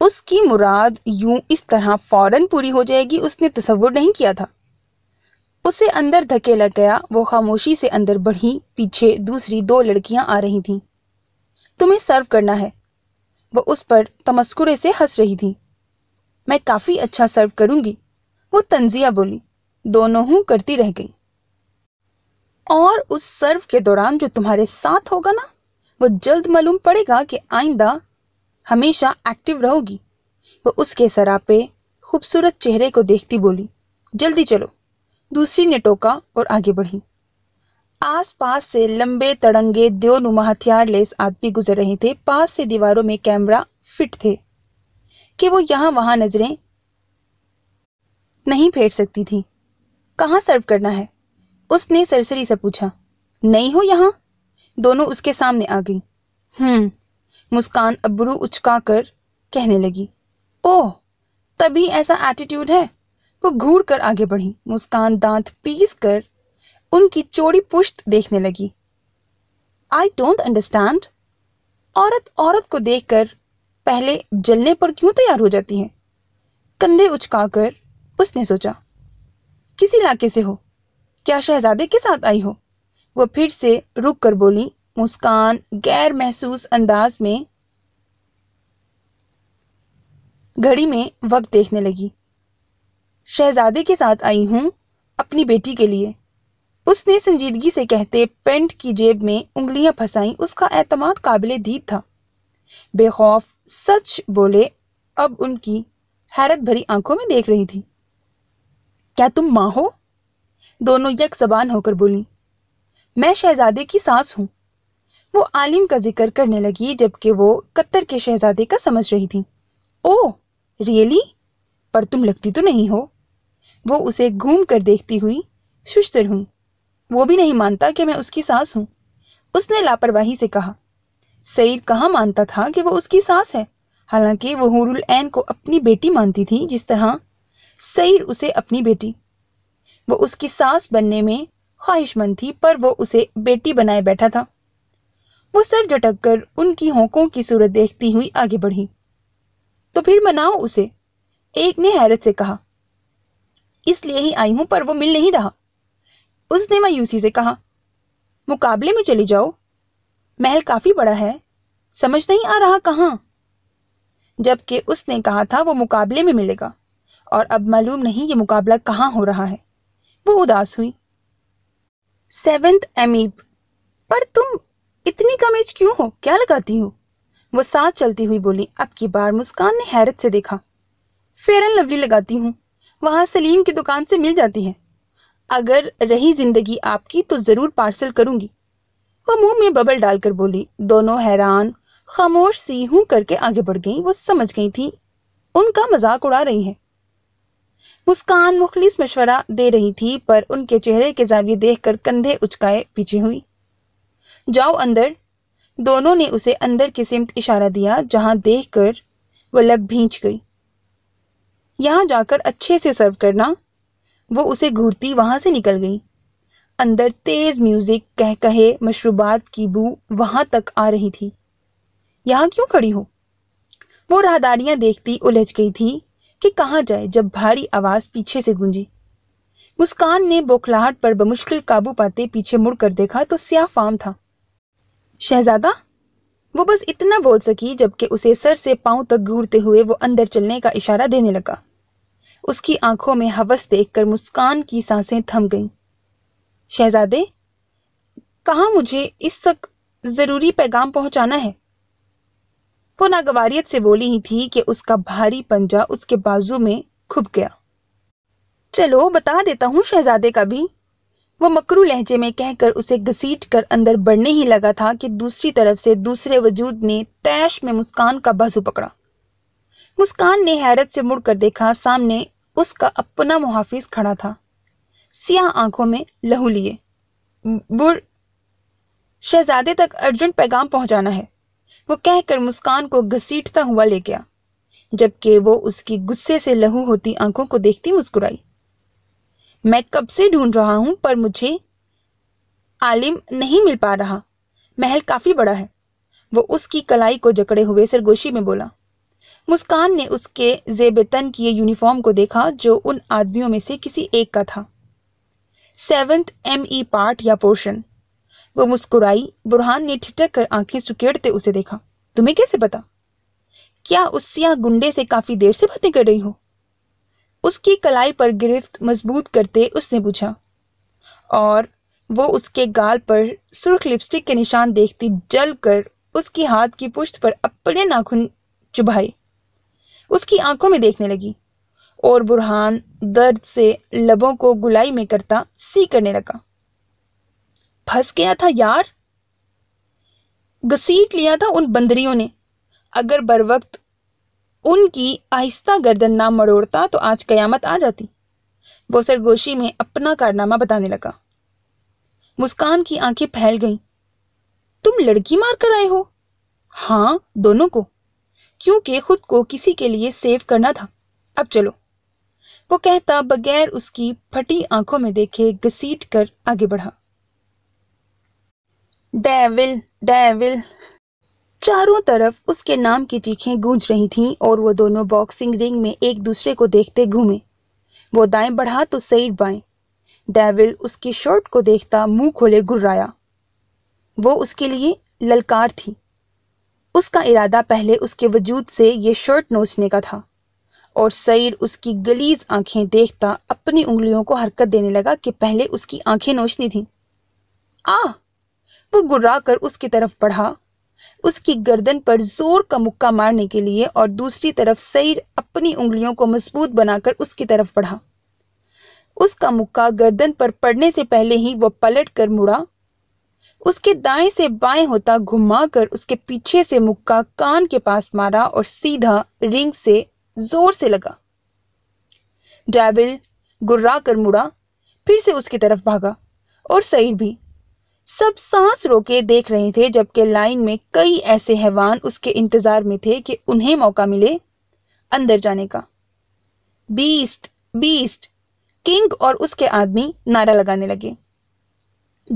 उसकी मुराद यूं इस तरह फौरन पूरी हो जाएगी उसने तस्वुर नहीं किया था उसे अंदर धकेला गया वो खामोशी से अंदर बढ़ी पीछे दूसरी दो लड़कियां आ रही थीं तुम्हें सर्व करना है वो उस पर तमस्कुरे से हंस रही थी मैं काफ़ी अच्छा सर्व करूंगी वो तंजिया बोली दोनों हूं करती रह गई और उस सर्व के दौरान जो तुम्हारे साथ होगा ना वो जल्द मालूम पड़ेगा कि आइंदा हमेशा एक्टिव रहोगी वो उसके सरापे खूबसूरत चेहरे को देखती बोली जल्दी चलो दूसरी ने टोका और आगे बढ़ी आस पास से लंबे तड़ंगे देवनुमा हथियार लेस आदमी गुजर रहे थे पास से दीवारों में कैमरा फिट थे कि वो यहाँ वहाँ नजरें नहीं फेर सकती थी कहाँ सर्व करना है उसने सरसरी से पूछा नहीं हो यहाँ दोनों उसके सामने आ गई हम्म मुस्कान अबरू कर कहने लगी ओह तभी ऐसा एटीट्यूड है वो घूर कर आगे बढ़ी मुस्कान दांत पीस कर उनकी चोरी पुश्त देखने लगी आई डोंट अंडरस्टैंड औरत औरत को देखकर पहले जलने पर क्यों तैयार हो जाती है कंधे उचकाकर उसने सोचा किसी इलाके से हो क्या शहजादे के साथ आई हो वह फिर से रुक कर बोली मुस्कान गैर महसूस अंदाज में घड़ी में वक्त देखने लगी शहजादे के साथ आई हूं अपनी बेटी के लिए उसने संजीदगी से कहते पेंट की जेब में उंगलियां फंसाई उसका एतमाद काबिल दीद था बेखौफ सच बोले अब उनकी हैरत भरी आंखों में देख रही थी क्या तुम माँ हो दोनों यक जबान होकर बोली मैं शहजादे की सास हूँ वो आलिम का जिक्र करने लगी जबकि वो कत्तर के शहजादे का समझ रही थी ओ रियली पर तुम लगती तो नहीं हो वो उसे घूम कर देखती हुई सुस्तर हुई वो भी नहीं मानता कि मैं उसकी सास हूँ उसने लापरवाही से कहा सईद कहाँ मानता था कि वो उसकी सास है हालांकि वो हूरुल ऐन को अपनी बेटी मानती थी जिस तरह सईर उसे अपनी बेटी वो उसकी सास बनने में ख्वाहिशमंद थी पर वो उसे बेटी बनाए बैठा था वो सर झटक कर उनकी होंकों की सूरत देखती हुई आगे बढ़ी तो फिर मनाओ उसे एक ने हैरत से कहा इसलिए ही आई हूं पर वो मिल नहीं रहा उसने मायूसी से कहा मुकाबले में चली जाओ महल काफी बड़ा है समझ नहीं आ रहा कहाँ जबकि उसने कहा था वो मुकाबले में मिलेगा और अब मालूम नहीं ये मुकाबला कहाँ हो रहा है वो उदास हुई सेवेंथ एमीब पर तुम इतनी कम एज क्यों हो क्या लगाती हो वो साथ चलती हुई बोली अब की बार मुस्कान ने हैरत से देखा फेयर एंड लवली लगाती हूँ वहाँ सलीम की दुकान से मिल जाती है अगर रही जिंदगी आपकी तो ज़रूर पार्सल करूँगी वो मुंह में बबल डालकर बोली दोनों हैरान खामोश सी हूं करके आगे बढ़ गई वो समझ गई थी उनका मजाक उड़ा रही है मुस्कान मुखलिस मशवरा दे रही थी पर उनके चेहरे के जाविये देखकर कंधे उचकाए पीछे हुई जाओ अंदर दोनों ने उसे अंदर की सिमत इशारा दिया जहां देखकर वह लब भींच गई यहां जाकर अच्छे से सर्व करना वो उसे घूरती वहां से निकल गई अंदर तेज म्यूजिक कह कहे मशरूबात की बू वहां तक आ रही थी यहाँ क्यों खड़ी हो वो राहदारियां देखती उलझ गई थी कि कहाँ जाए जब भारी आवाज पीछे से गूंजी मुस्कान ने बौखलाहट पर बमुश्किल काबू पाते पीछे मुड़कर देखा तो स्या फाम था शहजादा वो बस इतना बोल सकी जबकि उसे सर से पांव तक घूरते हुए वो अंदर चलने का इशारा देने लगा उसकी आंखों में हवस देखकर मुस्कान की सांसें थम गईं शहजादे कहा मुझे इस तक ज़रूरी पैगाम पहुंचाना है वो नागवारियत से बोली ही थी कि उसका भारी पंजा उसके बाजू में खुब गया चलो बता देता हूँ शहजादे का भी वो मकरू लहजे में कहकर उसे घसीट कर अंदर बढ़ने ही लगा था कि दूसरी तरफ से दूसरे वजूद ने तैश में मुस्कान का बाजू पकड़ा मुस्कान ने हैरत से मुड़कर देखा सामने उसका अपना मुहाफिज खड़ा था सियाह आंखों में लहू लिए बुर शहजादे तक अर्जेंट पैगाम पहुंचाना है वो कहकर मुस्कान को घसीटता हुआ ले गया जबकि वो उसकी गुस्से से लहू होती आंखों को देखती मुस्कुराई मैं कब से ढूंढ रहा हूं पर मुझे आलिम नहीं मिल पा रहा महल काफी बड़ा है वो उसकी कलाई को जकड़े हुए सरगोशी में बोला मुस्कान ने उसके जेबेतन किए यूनिफॉर्म को देखा जो उन आदमियों में से किसी एक का था seventh M E e part या पोर्शन वो मुस्कुराई बुरहान ने ठिठक कर आंखें सुकेड़ते उसे देखा तुम्हें कैसे पता क्या उस सिया गुंडे से काफी देर से बातें कर रही हो उसकी कलाई पर गिरफ्त मजबूत करते उसने पूछा और वो उसके गाल पर सुर्ख लिपस्टिक के निशान देखती जल कर उसकी हाथ की पुश्त पर अपने नाखून चुभाए उसकी आंखों में देखने लगी और बुरहान दर्द से लबों को गुलाई में करता सी करने लगा फंस गया था यार घसीट लिया था उन बंदरियों ने अगर बर वक्त उनकी आहिस्ता गर्दन ना मड़ोड़ता तो आज कयामत आ जाती वो सरगोशी में अपना कारनामा बताने लगा मुस्कान की आंखें फैल गईं। तुम लड़की मार कर आए हो हाँ दोनों को क्योंकि खुद को किसी के लिए सेव करना था अब चलो वो कहता बगैर उसकी फटी आंखों में देखे घसीट कर आगे बढ़ा डेविल डेविल चारों तरफ उसके नाम की चीखें गूंज रही थीं और वो दोनों बॉक्सिंग रिंग में एक दूसरे को देखते घूमे वो दाएं बढ़ा तो सईद बाएं डेविल उसकी शर्ट को देखता मुंह खोले गुर्राया वो उसके लिए ललकार थी उसका इरादा पहले उसके वजूद से ये शर्ट नोचने का था और सईर उसकी गलीज आंखें देखता अपनी उंगलियों को हरकत देने लगा कि पहले उसकी आंखें नोचनी थीं आ वो कर उसकी तरफ बढ़ा उसकी गर्दन पर जोर का मुक्का मारने के लिए और दूसरी तरफ सईर अपनी उंगलियों को मजबूत बनाकर उसकी तरफ बढ़ा उसका मुक्का गर्दन पर पड़ने से पहले ही वो पलट कर मुड़ा उसके दाएं से बाएं होता घुमाकर उसके पीछे से मुक्का कान के पास मारा और सीधा रिंग से जोर से लगा डैबिल गुर्रा कर मुड़ा फिर से उसकी तरफ भागा और सईर भी सब सांस रोके देख रहे थे जबकि लाइन में कई ऐसे हैवान उसके इंतजार में थे कि उन्हें मौका मिले अंदर जाने का बीस्ट बीस्ट किंग और उसके आदमी नारा लगाने लगे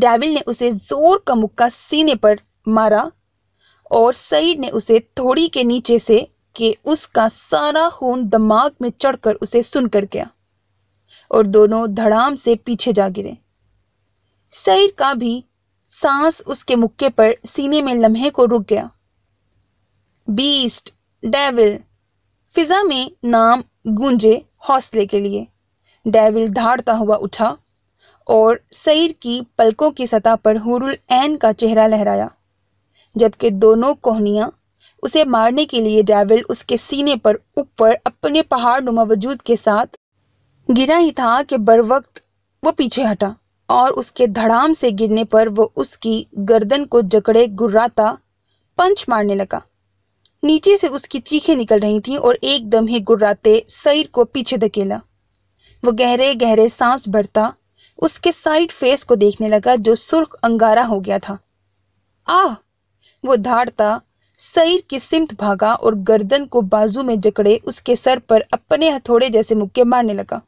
डेविल ने उसे जोर का मुक्का सीने पर मारा और सईद ने उसे थोड़ी के नीचे से कि उसका सारा खून दिमाग में चढ़कर उसे सुनकर गया और दोनों धड़ाम से पीछे जा गिरे सईद का भी सांस उसके मुक्के पर सीने में लम्हे को रुक गया बीस्ट डेविल फिजा में नाम गूंजे हौसले के लिए डेविल धाड़ता हुआ उठा और सईर की पलकों की सतह पर हुरुल एन का चेहरा लहराया जबकि दोनों कोहनियां उसे मारने के लिए डेविल उसके सीने पर ऊपर अपने पहाड़ नुमा वजूद के साथ गिरा ही था कि बर वक्त वो पीछे हटा और उसके धड़ाम से गिरने पर वो उसकी गर्दन को जकड़े गुर्राता पंच मारने लगा नीचे से उसकी चीखें निकल रही थीं और एकदम ही गुर्राते सईर को पीछे धकेला वो गहरे गहरे सांस भरता उसके साइड फेस को देखने लगा जो सुर्ख अंगारा हो गया था आह वो धाड़ता सईर की सिमत भागा और गर्दन को बाजू में जकड़े उसके सर पर अपने हथौड़े जैसे मुक्के मारने लगा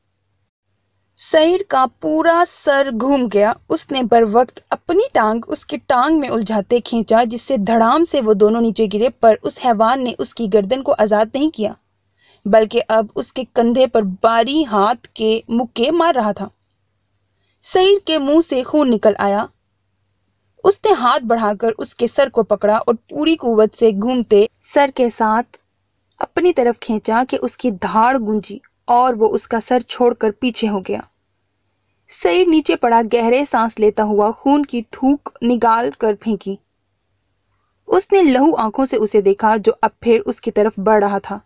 सईर का पूरा सर घूम गया उसने बर वक्त अपनी टांग उसकी टांग में उलझाते खींचा जिससे धड़ाम से वो दोनों नीचे गिरे पर उस हैवान ने उसकी गर्दन को आज़ाद नहीं किया बल्कि अब उसके कंधे पर बारी हाथ के मुक्के मार रहा था सईर के मुंह से खून निकल आया उसने हाथ बढ़ाकर उसके सर को पकड़ा और पूरी कुवत से घूमते सर के साथ अपनी तरफ खींचा कि उसकी धाड़ गूंजी और वो उसका सर छोड़कर पीछे हो गया सईद नीचे पड़ा गहरे सांस लेता हुआ खून की थूक निकाल कर फेंकी उसने लहू आंखों से उसे देखा जो अब फिर उसकी तरफ बढ़ रहा था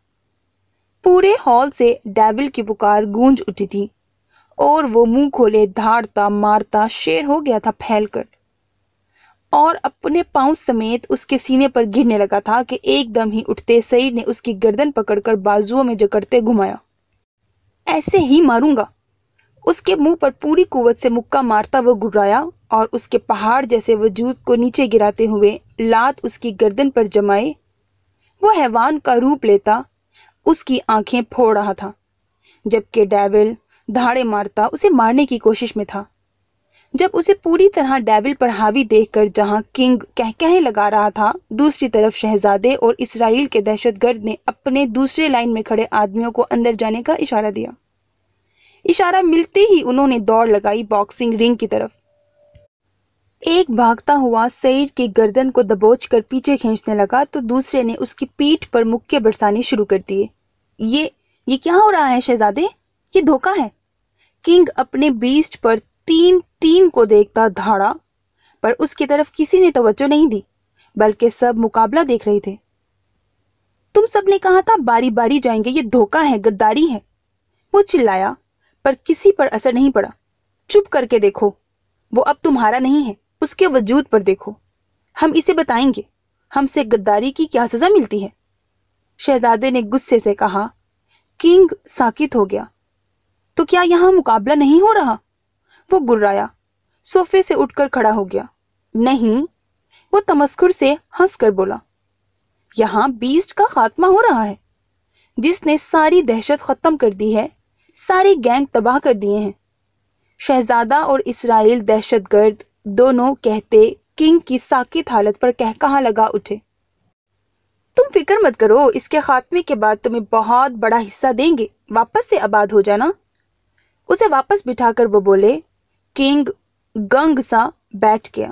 पूरे हॉल से डेविल की पुकार गूंज उठी थी और वो मुंह खोले धाड़ता मारता शेर हो गया था फैलकर और अपने पांव समेत उसके सीने पर गिरने लगा था कि एकदम ही उठते सईद ने उसकी गर्दन पकड़कर बाजुओं में जकड़ते घुमाया ऐसे ही मारूंगा उसके मुंह पर पूरी कुवत से मुक्का मारता वह गुर्राया और उसके पहाड़ जैसे वजूद को नीचे गिराते हुए लात उसकी गर्दन पर जमाए वो हैवान का रूप लेता उसकी आंखें फोड़ रहा था जबकि डेविल धाड़े मारता उसे मारने की कोशिश में था जब उसे पूरी तरह डेविल पर हावी देखकर जहां किंग कह कह लगा रहा था दूसरी तरफ शहजादे और इसराइल के दहशतगर्द ने अपने दूसरे लाइन में खड़े आदमियों को अंदर जाने का इशारा दिया इशारा मिलते ही उन्होंने दौड़ लगाई बॉक्सिंग रिंग की तरफ एक भागता हुआ सईद की गर्दन को दबोच कर पीछे खींचने लगा तो दूसरे ने उसकी पीठ पर मुक्के बरसाने शुरू कर दिए ये ये क्या हो रहा है शहजादे ये धोखा है किंग अपने बीस्ट पर तीन तीन को देखता धाड़ा पर उसकी तरफ किसी ने तवज्जो नहीं दी बल्कि सब मुकाबला देख रहे थे तुम सब ने कहा था बारी बारी जाएंगे ये धोखा है गद्दारी है वो चिल्लाया पर किसी पर असर नहीं पड़ा चुप करके देखो वो अब तुम्हारा नहीं है उसके वजूद पर देखो हम इसे बताएंगे हमसे गद्दारी की क्या सज़ा मिलती है शहजादे ने गुस्से से कहा किंग साकित हो गया तो क्या यहां मुकाबला नहीं हो रहा वो गुर्राया सोफे से उठकर खड़ा हो गया नहीं वो तमस्कुर से हंसकर बोला यहाँ बीस्ट का खात्मा हो रहा है जिसने सारी दहशत ख़त्म कर दी है सारे गैंग तबाह कर दिए हैं शहजादा और इसराइल दहशतगर्द दोनों कहते किंग की साकित हालत पर कह कहा लगा उठे तुम फिक्र मत करो इसके खात्मे के बाद तुम्हें बहुत बड़ा हिस्सा देंगे वापस से आबाद हो जाना उसे वापस बिठाकर वो बोले किंग गंग सा बैठ गया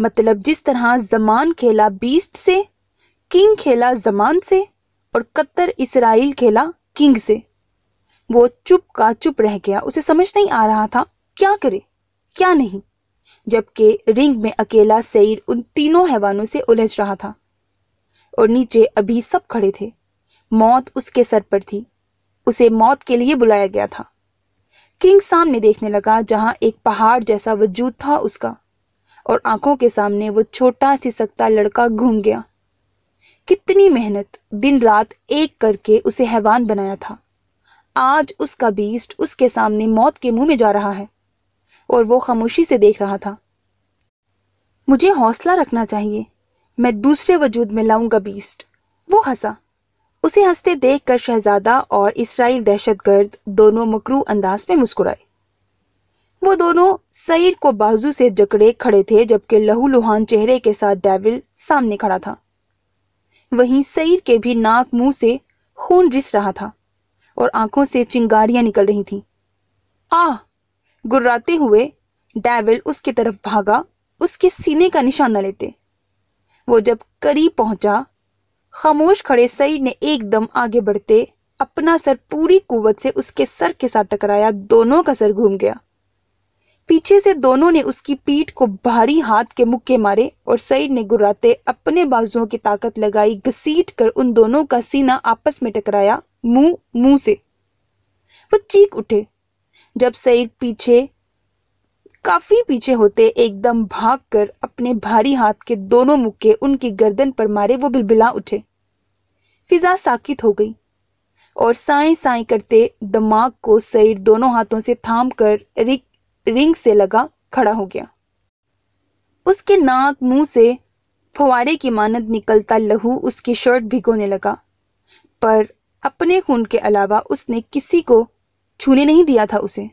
मतलब जिस तरह जमान खेला बीस्ट से किंग खेला जमान से और कत्तर इसराइल खेला किंग से वो चुप का चुप रह गया उसे समझ नहीं आ रहा था क्या करे क्या नहीं जबकि रिंग में अकेला सईर उन तीनों हैवानों से उलझ रहा था और नीचे अभी सब खड़े थे मौत उसके सर पर थी उसे मौत के लिए बुलाया गया था किंग सामने देखने लगा जहां एक पहाड़ जैसा वजूद था उसका और आंखों के सामने वो छोटा सिसकता लड़का घूम गया कितनी मेहनत दिन रात एक करके उसे हैवान बनाया था आज उसका बीस्ट उसके सामने मौत के मुंह में जा रहा है और वो खामोशी से देख रहा था मुझे हौसला रखना चाहिए मैं दूसरे वजूद में लाऊंगा बीस्ट वो हंसा उसे हंसते देखकर शहजादा और इसराइल दहशतगर्द दोनों मकरू अंदाज में मुस्कुराए वो दोनों सईर को बाजू से जकड़े खड़े थे जबकि लहू लुहान चेहरे के साथ डेविल सामने खड़ा था वहीं सईर के भी नाक मुंह से खून रिस रहा था और आंखों से चिंगारियां निकल रही थीं। आह गुर्राते हुए डेविल उसकी तरफ भागा उसके सीने का निशाना लेते वो जब करीब पहुंचा खामोश खड़े सईद ने एकदम आगे बढ़ते अपना सर पूरी कुवत से उसके सर के साथ टकराया दोनों का सर घूम गया पीछे से दोनों ने उसकी पीठ को भारी हाथ के मुक्के मारे और सईद ने गुर्राते अपने बाजुओं की ताकत लगाई घसीट कर उन दोनों का सीना आपस में टकराया मुंह मुंह से वो चीख उठे जब सईद पीछे काफी पीछे होते एकदम भाग कर अपने भारी हाथ के दोनों मुक्के उनकी गर्दन पर मारे वो बिलबिला उठे फिजा साकित हो गई और साई साई करते दिमाग को सईर दोनों हाथों से थाम कर रिक, रिंग से लगा खड़ा हो गया उसके नाक मुंह से फवारे की मानद निकलता लहू उसकी शर्ट भिगोने लगा पर अपने खून के अलावा उसने किसी को छूने नहीं दिया था उसे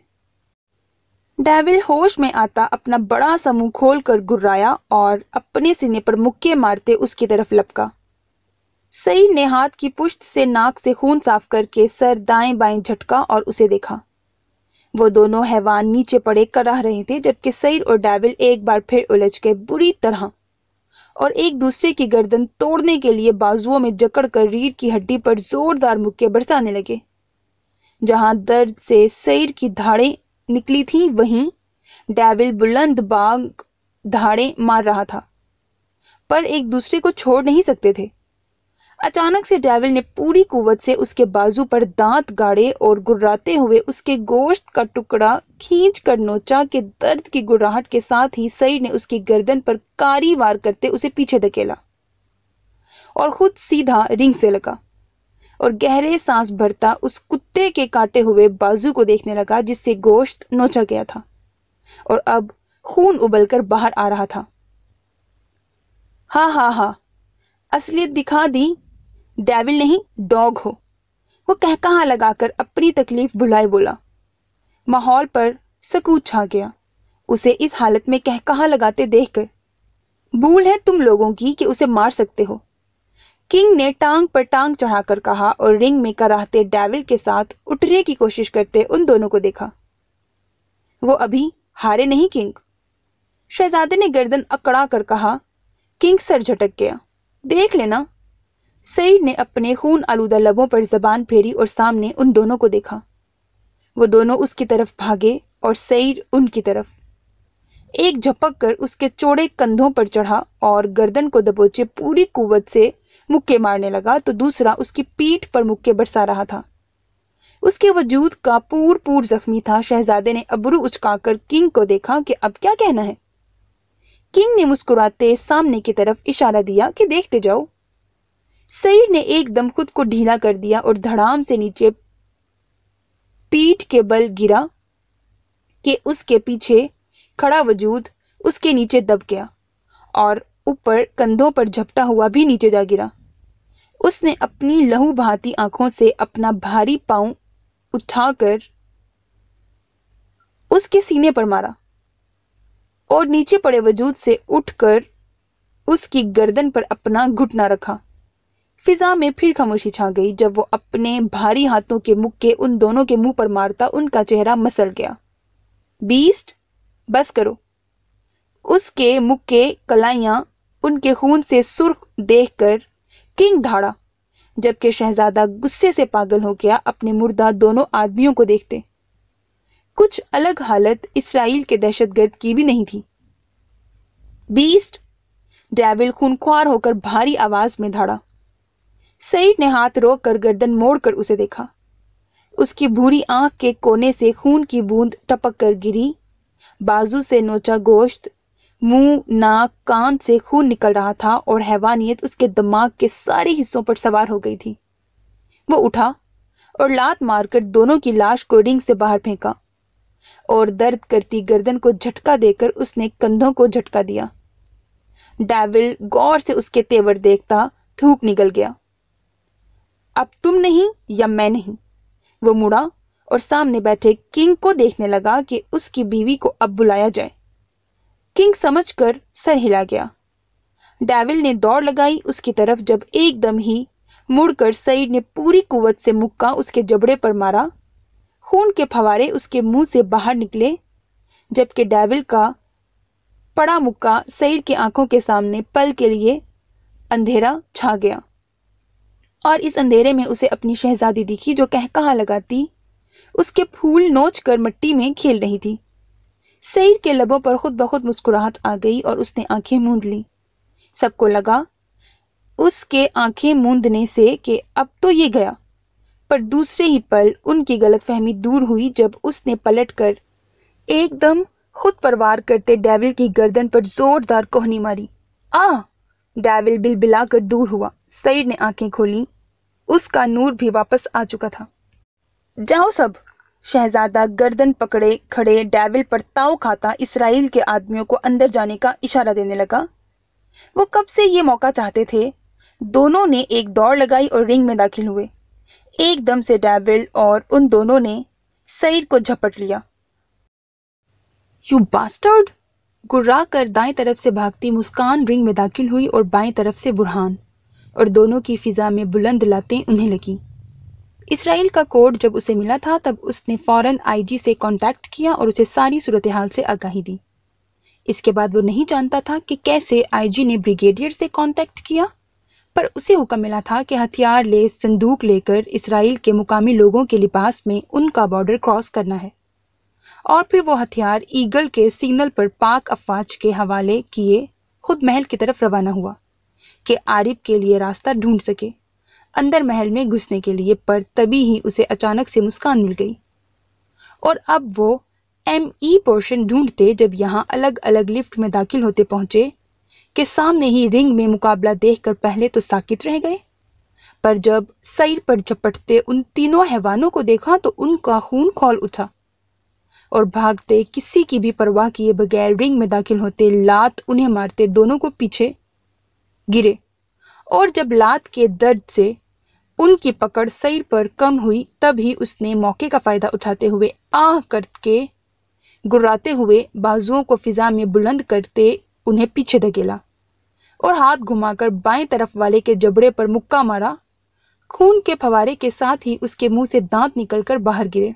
डेविल होश में आता अपना बड़ा सा मुंह खोल कर गुर्राया और अपने सीने पर मुक्के मारते उसकी तरफ लपका सई ने हाथ की पुश्त से नाक से खून साफ करके सर दाएं बाएं झटका और उसे देखा वो दोनों हैवान नीचे पड़े कराह रहे थे जबकि सईर और डेविल एक बार फिर उलझ गए बुरी तरह और एक दूसरे की गर्दन तोड़ने के लिए बाजुओं में जकड़ कर रीढ़ की हड्डी पर जोरदार मुक्के बरसाने लगे जहां दर्द से सईर की धाड़ें निकली थी वहीं डेविल बुलंद बाग धाड़े मार रहा था पर एक दूसरे को छोड़ नहीं सकते थे अचानक से डेविल ने पूरी कुवत से उसके बाजू पर दांत गाड़े और गुर्राते हुए उसके गोश्त का टुकड़ा खींच कर नोचा के दर्द की गुर्राहट के साथ ही सईद ने उसकी गर्दन पर कारी वार करते उसे पीछे धकेला और खुद सीधा रिंग से लगा और गहरे सांस भरता उस कुत्ते के काटे हुए बाजू को देखने लगा जिससे गोश्त नोचा गया था और अब खून उबलकर बाहर आ रहा था हा हा हा असलियत दिखा दी डेविल नहीं डॉग हो वो कहकहा लगाकर अपनी तकलीफ भुलाए बोला माहौल पर सकूत छा गया उसे इस हालत में कहकहा लगाते देखकर भूल है तुम लोगों की कि उसे मार सकते हो किंग ने टांग पर टांग चढ़ाकर कहा और रिंग में कराहते डेविल के साथ उठने की कोशिश करते उन दोनों को देखा वो अभी हारे नहीं किंग शहजादे ने गर्दन अकड़ा कर कहा किंग सर झटक गया देख लेना सईद ने अपने खून आलूदा लबों पर जबान फेरी और सामने उन दोनों को देखा वो दोनों उसकी तरफ भागे और सईद उनकी तरफ एक झपक कर उसके चौड़े कंधों पर चढ़ा और गर्दन को दबोचे पूरी कुवत से मुक्के मारने लगा तो दूसरा उसकी पीठ पर मुक्के बरसा रहा था उसके वजूद का पूर पूर जख्मी था शहजादे ने अबरू उचकाकर किंग को देखा कि अब क्या कहना है किंग ने मुस्कुराते सामने की तरफ इशारा दिया कि देखते जाओ सईद ने एकदम खुद को ढीला कर दिया और धड़ाम से नीचे पीठ के बल गिरा कि उसके पीछे खड़ा वजूद उसके नीचे दब गया और ऊपर कंधों पर झपटा हुआ भी नीचे जा गिरा उसने अपनी लहू भाती आंखों से अपना भारी पांव उठाकर उसके सीने पर मारा और नीचे पड़े वजूद से उठकर उसकी गर्दन पर अपना घुटना रखा फिजा में फिर खामोशी छा गई जब वो अपने भारी हाथों के मुक्के उन दोनों के मुंह पर मारता उनका चेहरा मसल गया बीस्ट बस करो उसके मुक्के कलाइया उनके खून से सुर्ख देखकर किंग धाड़ा जबकि शहजादा गुस्से से पागल हो गया अपने मुर्दा दोनों आदमियों को देखते कुछ अलग हालत इसराइल के दहशतगर्द की भी नहीं थी बीस्ट डेविल खूनख्वार होकर भारी आवाज में धाड़ा सईद ने हाथ रोक कर गर्दन मोड़कर उसे देखा उसकी भूरी आंख के कोने से खून की बूंद टपक कर गिरी बाजू से नोचा गोश्त मुंह नाक कान से खून निकल रहा था और हैवानियत उसके दिमाग के सारे हिस्सों पर सवार हो गई थी वो उठा और लात मारकर दोनों की लाश को रिंग से बाहर फेंका और दर्द करती गर्दन को झटका देकर उसने कंधों को झटका दिया डेविल गौर से उसके तेवर देखता थूक निकल गया अब तुम नहीं या मैं नहीं वो मुड़ा और सामने बैठे किंग को देखने लगा कि उसकी बीवी को अब बुलाया जाए किंग समझकर सर हिला गया डेविल ने दौड़ लगाई उसकी तरफ जब एकदम ही मुड़कर सईद ने पूरी कुवत से मुक्का उसके जबड़े पर मारा खून के फवारे उसके मुंह से बाहर निकले जबकि डेविल का पड़ा मुक्का सईद की आंखों के सामने पल के लिए अंधेरा छा गया और इस अंधेरे में उसे अपनी शहजादी दिखी जो कहकहा लगाती उसके फूल नोच कर मट्टी में खेल रही थी सईर के लबों पर खुद बखुद मुस्कुराहट आ गई और उसने आंखें मूंद ली सबको लगा उसके आंखें मूंदने से कि अब तो ये गया पर दूसरे ही पल उनकी गलतफहमी दूर हुई जब उसने पलटकर एकदम खुद पर वार करते डेविल की गर्दन पर जोरदार कोहनी मारी आ डेविल बिलबिला कर दूर हुआ सईर ने आंखें खोली उसका नूर भी वापस आ चुका था जाओ सब शहजादा गर्दन पकड़े खड़े डेविल पर ताव खाता इसराइल के आदमियों को अंदर जाने का इशारा देने लगा वो कब से ये मौका चाहते थे दोनों ने एक दौड़ लगाई और रिंग में दाखिल हुए एकदम से डेविल और उन दोनों ने सईर को झपट लिया यू बास्टर्ड गुर्रा कर दाएं तरफ से भागती मुस्कान रिंग में दाखिल हुई और बाएं तरफ से बुरहान और दोनों की फिजा में बुलंद लातें उन्हें लगी इसराइल का कोड जब उसे मिला था तब उसने फौरन आईजी से कांटेक्ट किया और उसे सारी सूरत हाल से आगाही दी इसके बाद वो नहीं जानता था कि कैसे आईजी ने ब्रिगेडियर से कांटेक्ट किया पर उसे हुक्म मिला था कि हथियार ले संदूक लेकर इसराइल के मुकामी लोगों के लिबास में उनका बॉर्डर क्रॉस करना है और फिर वो हथियार ईगल के सिग्नल पर पाक अफवाज के हवाले किए खुद महल की तरफ रवाना हुआ कि आरिफ के लिए रास्ता ढूंढ सके अंदर महल में घुसने के लिए पर तभी ही उसे अचानक से मुस्कान मिल गई और अब वो एम ई पोर्शन ढूंढते जब यहाँ अलग अलग लिफ्ट में दाखिल होते पहुंचे के सामने ही रिंग में मुकाबला देखकर पहले तो साकित रह गए पर जब सैर पर झपटते उन तीनों हैवानों को देखा तो उनका खून खोल उठा और भागते किसी की भी परवाह किए बगैर रिंग में दाखिल होते लात उन्हें मारते दोनों को पीछे गिरे और जब लात के दर्द से उनकी पकड़ सईर पर कम हुई तभी उसने मौके का फ़ायदा उठाते हुए आह करके गुर्राते हुए बाजुओं को फिजा में बुलंद करते उन्हें पीछे धकेला और हाथ घुमाकर बाएं तरफ वाले के जबड़े पर मुक्का मारा खून के फवारे के साथ ही उसके मुंह से दांत निकलकर बाहर गिरे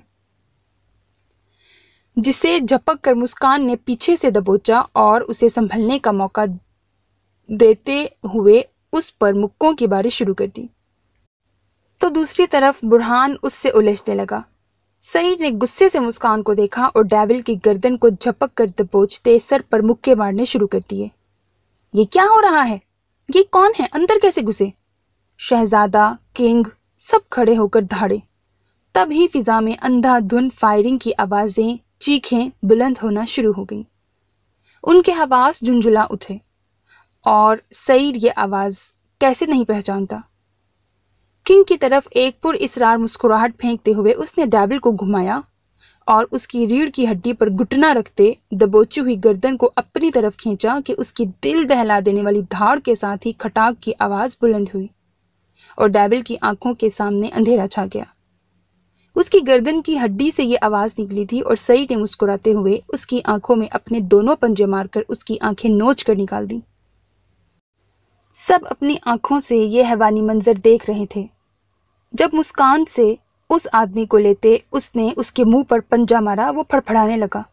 जिसे झपक कर मुस्कान ने पीछे से दबोचा और उसे संभलने का मौका देते हुए उस पर मुक्कों की बारिश शुरू कर दी तो दूसरी तरफ बुरहान उससे उलझने लगा सईद ने गुस्से से मुस्कान को देखा और डेविल की गर्दन को झपक कर दबोचते सर पर मुक्के मारने शुरू कर दिए ये क्या हो रहा है ये कौन है अंदर कैसे घुसे शहजादा किंग सब खड़े होकर धाड़े तभी फिजा में अंधाधुन फायरिंग की आवाज़ें चीखें बुलंद होना शुरू हो गईं उनके हवास झुंझुला उठे और सईद ये आवाज़ कैसे नहीं पहचानता किंग की तरफ एक पुर इसरार मुस्कुराहट फेंकते हुए उसने डैबिल को घुमाया और उसकी रीढ़ की हड्डी पर घुटना रखते दबोची हुई गर्दन को अपनी तरफ खींचा कि उसकी दिल दहला देने वाली धाड़ के साथ ही खटाक की आवाज़ बुलंद हुई और डैबिल की आंखों के सामने अंधेरा छा गया उसकी गर्दन की हड्डी से ये आवाज़ निकली थी और सई ने मुस्कुराते हुए उसकी आंखों में अपने दोनों पंजे मारकर उसकी आंखें नोच कर निकाल दी सब अपनी आंखों से ये हैवानी मंजर देख रहे थे जब मुस्कान से उस आदमी को लेते उसने उसके मुंह पर पंजा मारा वो फड़फड़ाने लगा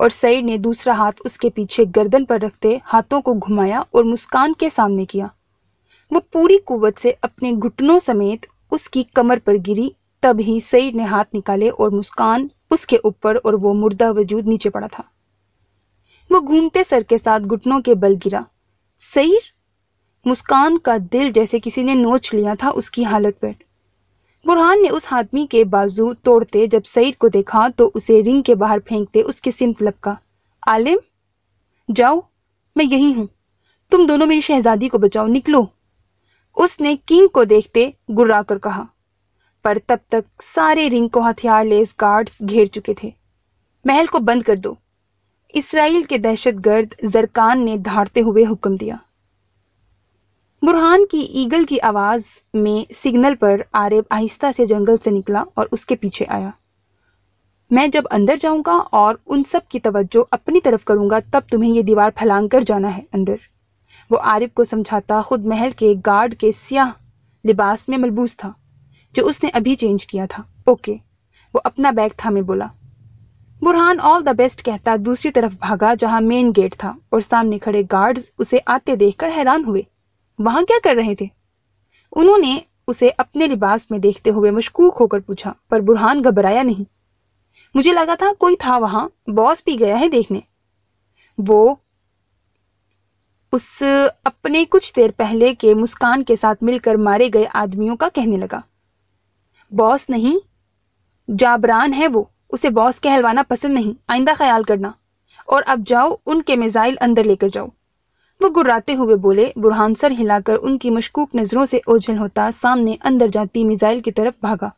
और सईद ने दूसरा हाथ उसके पीछे गर्दन पर रखते हाथों को घुमाया और मुस्कान के सामने किया वो पूरी कुवत से अपने घुटनों समेत उसकी कमर पर गिरी तब ही सईद ने हाथ निकाले और मुस्कान उसके ऊपर और वो मुर्दा वजूद नीचे पड़ा था वो घूमते सर के साथ घुटनों के बल गिरा सईर मुस्कान का दिल जैसे किसी ने नोच लिया था उसकी हालत पर बुरहान ने उस आदमी के बाजू तोड़ते जब सईद को देखा तो उसे रिंग के बाहर फेंकते उसके सिमत लपका आलिम जाओ मैं यही हूँ तुम दोनों मेरी शहजादी को बचाओ निकलो उसने किंग को देखते गुर्रा कर कहा पर तब तक सारे रिंग को हथियार लेस गार्ड्स घेर चुके थे महल को बंद कर दो इसराइल के दहशतगर्द जरकान ने धाड़ते हुए हुक्म दिया बुरहान की ईगल की आवाज़ में सिग्नल पर आरिफ आहिस्ता से जंगल से निकला और उसके पीछे आया मैं जब अंदर जाऊंगा और उन सब की तवज्जो अपनी तरफ करूंगा तब तुम्हें ये दीवार फैलांग कर जाना है अंदर वो आरिफ को समझाता खुद महल के गार्ड के सियाह लिबास में मलबूस था जो उसने अभी चेंज किया था ओके वो अपना बैग था मैं बोला बुरहान ऑल द बेस्ट कहता दूसरी तरफ भागा जहां मेन गेट था और सामने खड़े गार्ड्स उसे आते देखकर हैरान हुए वहां क्या कर रहे थे उन्होंने उसे अपने लिबास में देखते हुए मशकूक होकर पूछा पर बुरहान घबराया नहीं मुझे लगा था कोई था वहां बॉस भी गया है देखने वो उस अपने कुछ देर पहले के मुस्कान के साथ मिलकर मारे गए आदमियों का कहने लगा बॉस नहीं जाबरान है वो उसे बॉस कहलवाना पसंद नहीं आइंदा ख्याल करना और अब जाओ उनके मिज़ाइल अंदर लेकर जाओ वो गुर्राते हुए बोले बुरहान सर हिलाकर उनकी मशकूक नज़रों से ओझल होता सामने अंदर जाती मिज़ाइल की तरफ भागा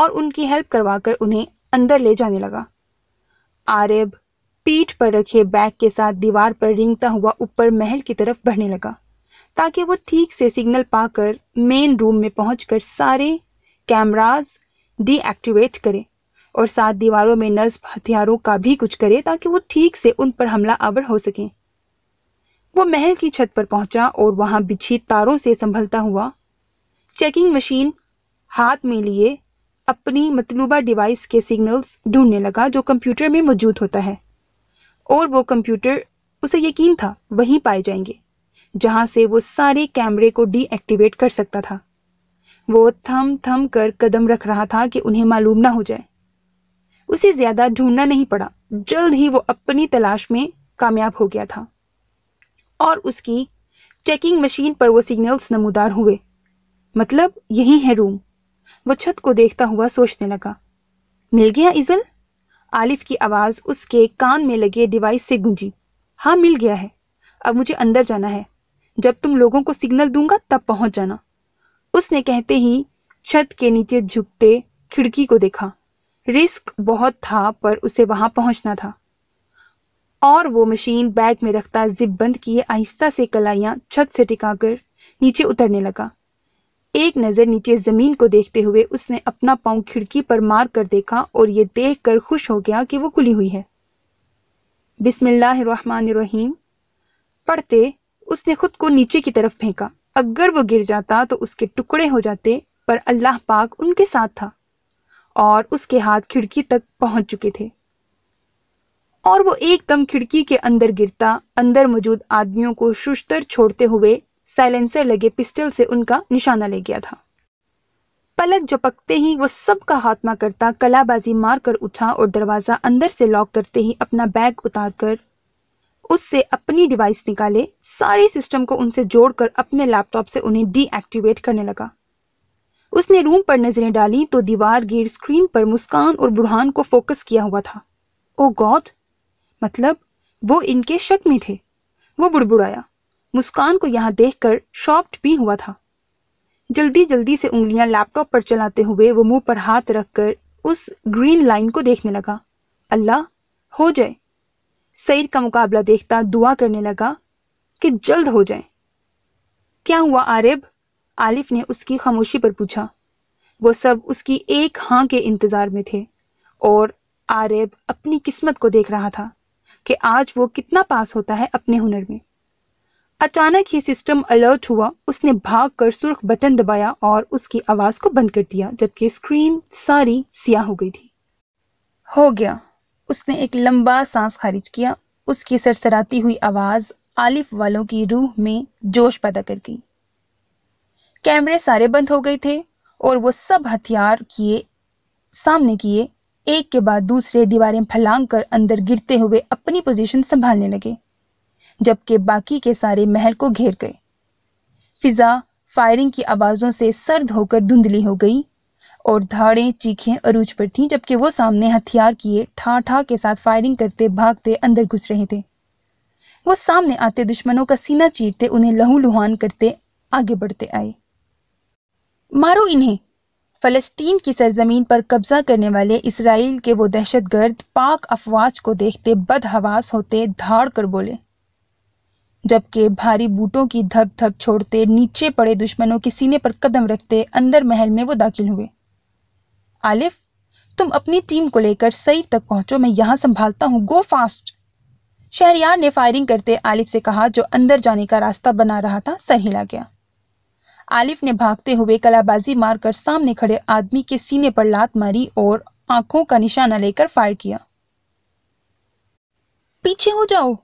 और उनकी हेल्प करवाकर उन्हें अंदर ले जाने लगा आरब पीठ पर रखे बैग के साथ दीवार पर रिंगता हुआ ऊपर महल की तरफ बढ़ने लगा ताकि वो ठीक से सिग्नल पाकर मेन रूम में पहुँच सारे कैमराज डीएक्टिवेट करे और साथ दीवारों में नस्ब हथियारों का भी कुछ करे ताकि वो ठीक से उन पर हमला आवर हो सकें वो महल की छत पर पहुंचा और वहां बिछी तारों से संभलता हुआ चेकिंग मशीन हाथ में लिए अपनी मतलूबा डिवाइस के सिग्नल्स ढूंढने लगा जो कंप्यूटर में मौजूद होता है और वो कंप्यूटर उसे यकीन था वहीं पाए जाएंगे जहां से वो सारे कैमरे को डीएक्टिवेट कर सकता था वो थम थम कर कदम रख रहा था कि उन्हें मालूम ना हो जाए उसे ज़्यादा ढूंढना नहीं पड़ा जल्द ही वो अपनी तलाश में कामयाब हो गया था और उसकी चेकिंग मशीन पर वो सिग्नल्स नमूदार हुए मतलब यही है रूम वो छत को देखता हुआ सोचने लगा मिल गया इज़ल आलिफ की आवाज़ उसके कान में लगे डिवाइस से गूंजी हाँ मिल गया है अब मुझे अंदर जाना है जब तुम लोगों को सिग्नल दूंगा तब पहुंच जाना उसने कहते ही छत के नीचे झुकते खिड़की को देखा रिस्क बहुत था पर उसे वहां पहुंचना था और वो मशीन बैग में रखता जिप बंद किए आहिस्ता से कलाइयाँ छत से टिकाकर नीचे उतरने लगा एक नज़र नीचे ज़मीन को देखते हुए उसने अपना पाँव खिड़की पर मार कर देखा और ये देख कर खुश हो गया कि वो खुली हुई है बिसमीम पढ़ते उसने खुद को नीचे की तरफ फेंका अगर वो गिर जाता तो उसके टुकड़े हो जाते पर अल्लाह पाक उनके साथ था और उसके हाथ खिड़की तक पहुंच चुके थे और वो एकदम खिड़की के अंदर गिरता अंदर मौजूद आदमियों को शुष्तर छोड़ते हुए साइलेंसर लगे पिस्टल से उनका निशाना ले गया था पलक झपकते ही वो सबका हाथमा करता कलाबाजी मार कर उठा और दरवाज़ा अंदर से लॉक करते ही अपना बैग उतार कर उससे अपनी डिवाइस निकाले सारे सिस्टम को उनसे जोड़कर अपने लैपटॉप से उन्हें डीएक्टिवेट करने लगा उसने रूम पर नज़रें डाली तो दीवार गिर स्क्रीन पर मुस्कान और बुरहान को फोकस किया हुआ था ओ गॉड मतलब वो इनके शक में थे वो बुड़बुड़ाया मुस्कान को यहाँ देखकर शॉक्ड भी हुआ था जल्दी जल्दी से उंगलियां लैपटॉप पर चलाते हुए वो मुंह पर हाथ रखकर उस ग्रीन लाइन को देखने लगा अल्लाह हो जाए सईद का मुकाबला देखता दुआ करने लगा कि जल्द हो जाए क्या हुआ आरिब आलिफ ने उसकी खामोशी पर पूछा वो सब उसकी एक हाँ के इंतज़ार में थे और आरिब अपनी किस्मत को देख रहा था कि आज वो कितना पास होता है अपने हुनर में अचानक ही सिस्टम अलर्ट हुआ उसने भाग कर सुर्ख बटन दबाया और उसकी आवाज़ को बंद कर दिया जबकि स्क्रीन सारी सियाह हो गई थी हो गया उसने एक लंबा सांस खारिज किया उसकी सरसराती हुई आवाज़ आलिफ वालों की रूह में जोश पैदा कर गई कैमरे सारे बंद हो गए थे और वो सब हथियार किए सामने किए एक के बाद दूसरे दीवारें फैलांग कर अंदर गिरते हुए अपनी पोजीशन संभालने लगे जबकि बाकी के सारे महल को घेर गए फिजा फायरिंग की आवाज़ों से सर्द होकर धुंधली हो गई और धाड़ें चीखें अरूज पर थीं जबकि वो सामने हथियार किए ठा ठा के साथ फायरिंग करते भागते अंदर घुस रहे थे वो सामने आते दुश्मनों का सीना चीरते उन्हें लहू लुहान करते आगे बढ़ते आए मारो इन्हें फ़लस्तीन की सरजमीन पर कब्ज़ा करने वाले इसराइल के वो दहशत गर्द पाक अफवाज को देखते बदहवास होते धाड़ कर बोले जबकि भारी बूटों की धप धप छोड़ते नीचे पड़े दुश्मनों के सीने पर कदम रखते अंदर महल में वो दाखिल हुए आलिफ तुम अपनी टीम को लेकर सईद तक पहुंचो मैं यहां संभालता हूँ गो फास्ट शहरियार ने फायरिंग करते आलिफ से कहा जो अंदर जाने का रास्ता बना रहा था सर हिला गया आलिफ ने भागते हुए कलाबाजी मारकर सामने खड़े आदमी के सीने पर लात मारी और आंखों का निशाना लेकर फायर किया पीछे हो जाओ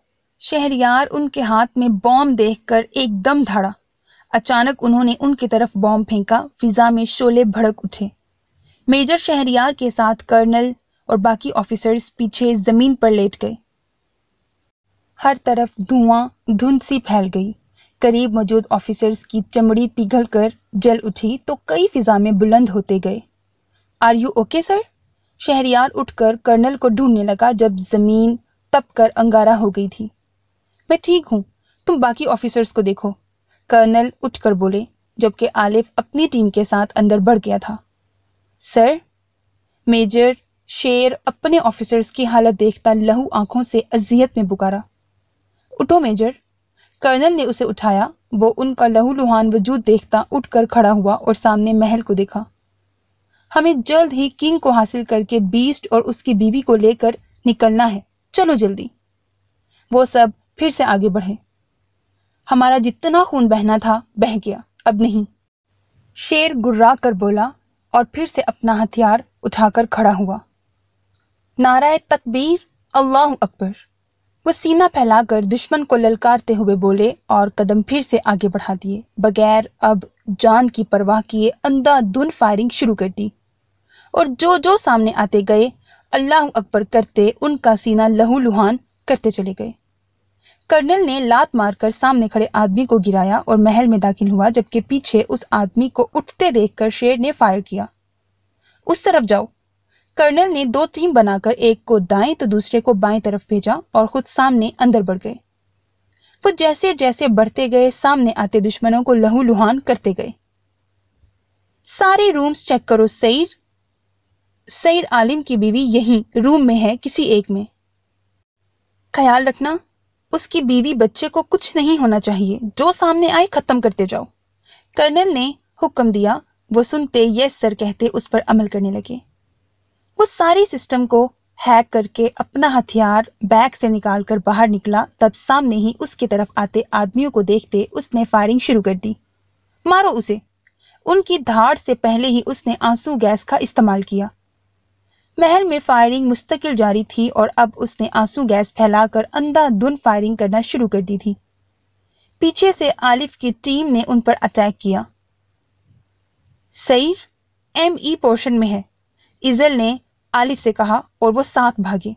शहरियार उनके हाथ में बॉम्ब देखकर एकदम धाड़ा अचानक उन्होंने उनकी तरफ बॉम्ब फेंका फिजा में शोले भड़क उठे मेजर शहरियार के साथ कर्नल और बाकी ऑफिसर्स पीछे जमीन पर लेट गए हर तरफ धुआं धुंध सी फैल गई करीब मौजूद ऑफिसर्स की चमड़ी पिघल कर जल उठी तो कई फिजा में बुलंद होते गए are you okay sir Shahryar उठकर कर्नल को ढूंढने लगा जब जमीन तप कर अंगारा हो गई थी मैं ठीक हूँ तुम बाकी ऑफिसर्स को देखो कर्नल उठकर बोले जबकि आलिफ अपनी टीम के साथ अंदर बढ़ गया था सर मेजर शेर अपने ऑफिसर्स की हालत देखता लहू आंखों से अजियत में पुकारा उठो मेजर कर्नल ने उसे उठाया वो उनका लहूलुहान वजूद देखता उठकर खड़ा हुआ और सामने महल को देखा हमें जल्द ही किंग को हासिल करके बीस्ट और उसकी बीवी को लेकर निकलना है चलो जल्दी वो सब फिर से आगे बढ़े हमारा जितना खून बहना था बह गया अब नहीं शेर गुर्रा कर बोला और फिर से अपना हथियार उठाकर खड़ा हुआ नाराय तकबीर अल्लाह अकबर वो सीना फैलाकर दुश्मन को ललकारते हुए बोले और कदम फिर से आगे बढ़ा दिए बगैर अब जान की परवाह किए अंधाधुन फायरिंग शुरू कर दी और जो जो सामने आते गए अल्लाह अकबर करते उनका सीना लहू लुहान करते चले गए कर्नल ने लात मारकर सामने खड़े आदमी को गिराया और महल में दाखिल हुआ जबकि पीछे उस आदमी को उठते देखकर शेर ने फायर किया उस तरफ जाओ कर्नल ने दो टीम बनाकर एक को दाएं तो दूसरे को बाएं तरफ भेजा और खुद सामने अंदर बढ़ गए वो जैसे जैसे बढ़ते गए सामने आते दुश्मनों को लहू लुहान करते गए सारे रूम्स चेक करो सईर सईर आलिम की बीवी यही रूम में है किसी एक में ख्याल रखना उसकी बीवी बच्चे को कुछ नहीं होना चाहिए जो सामने आए खत्म करते जाओ कर्नल ने हुक्म दिया वो सुनते यस सर कहते उस पर अमल करने लगे उस सारी सिस्टम को हैक करके अपना हथियार बैग से निकालकर बाहर निकला तब सामने ही उसकी तरफ आते आदमियों को देखते उसने फायरिंग शुरू कर दी मारो उसे उनकी धाड़ से पहले ही उसने आंसू गैस का इस्तेमाल किया महल में फायरिंग मुस्तकिल जारी थी और अब उसने आंसू गैस फैलाकर अंधाधुन फायरिंग करना शुरू कर दी थी पीछे से आलिफ की टीम ने उन पर अटैक किया सईर एम ई पोर्शन में है इजल ने आलिफ से कहा और वो साथ भागी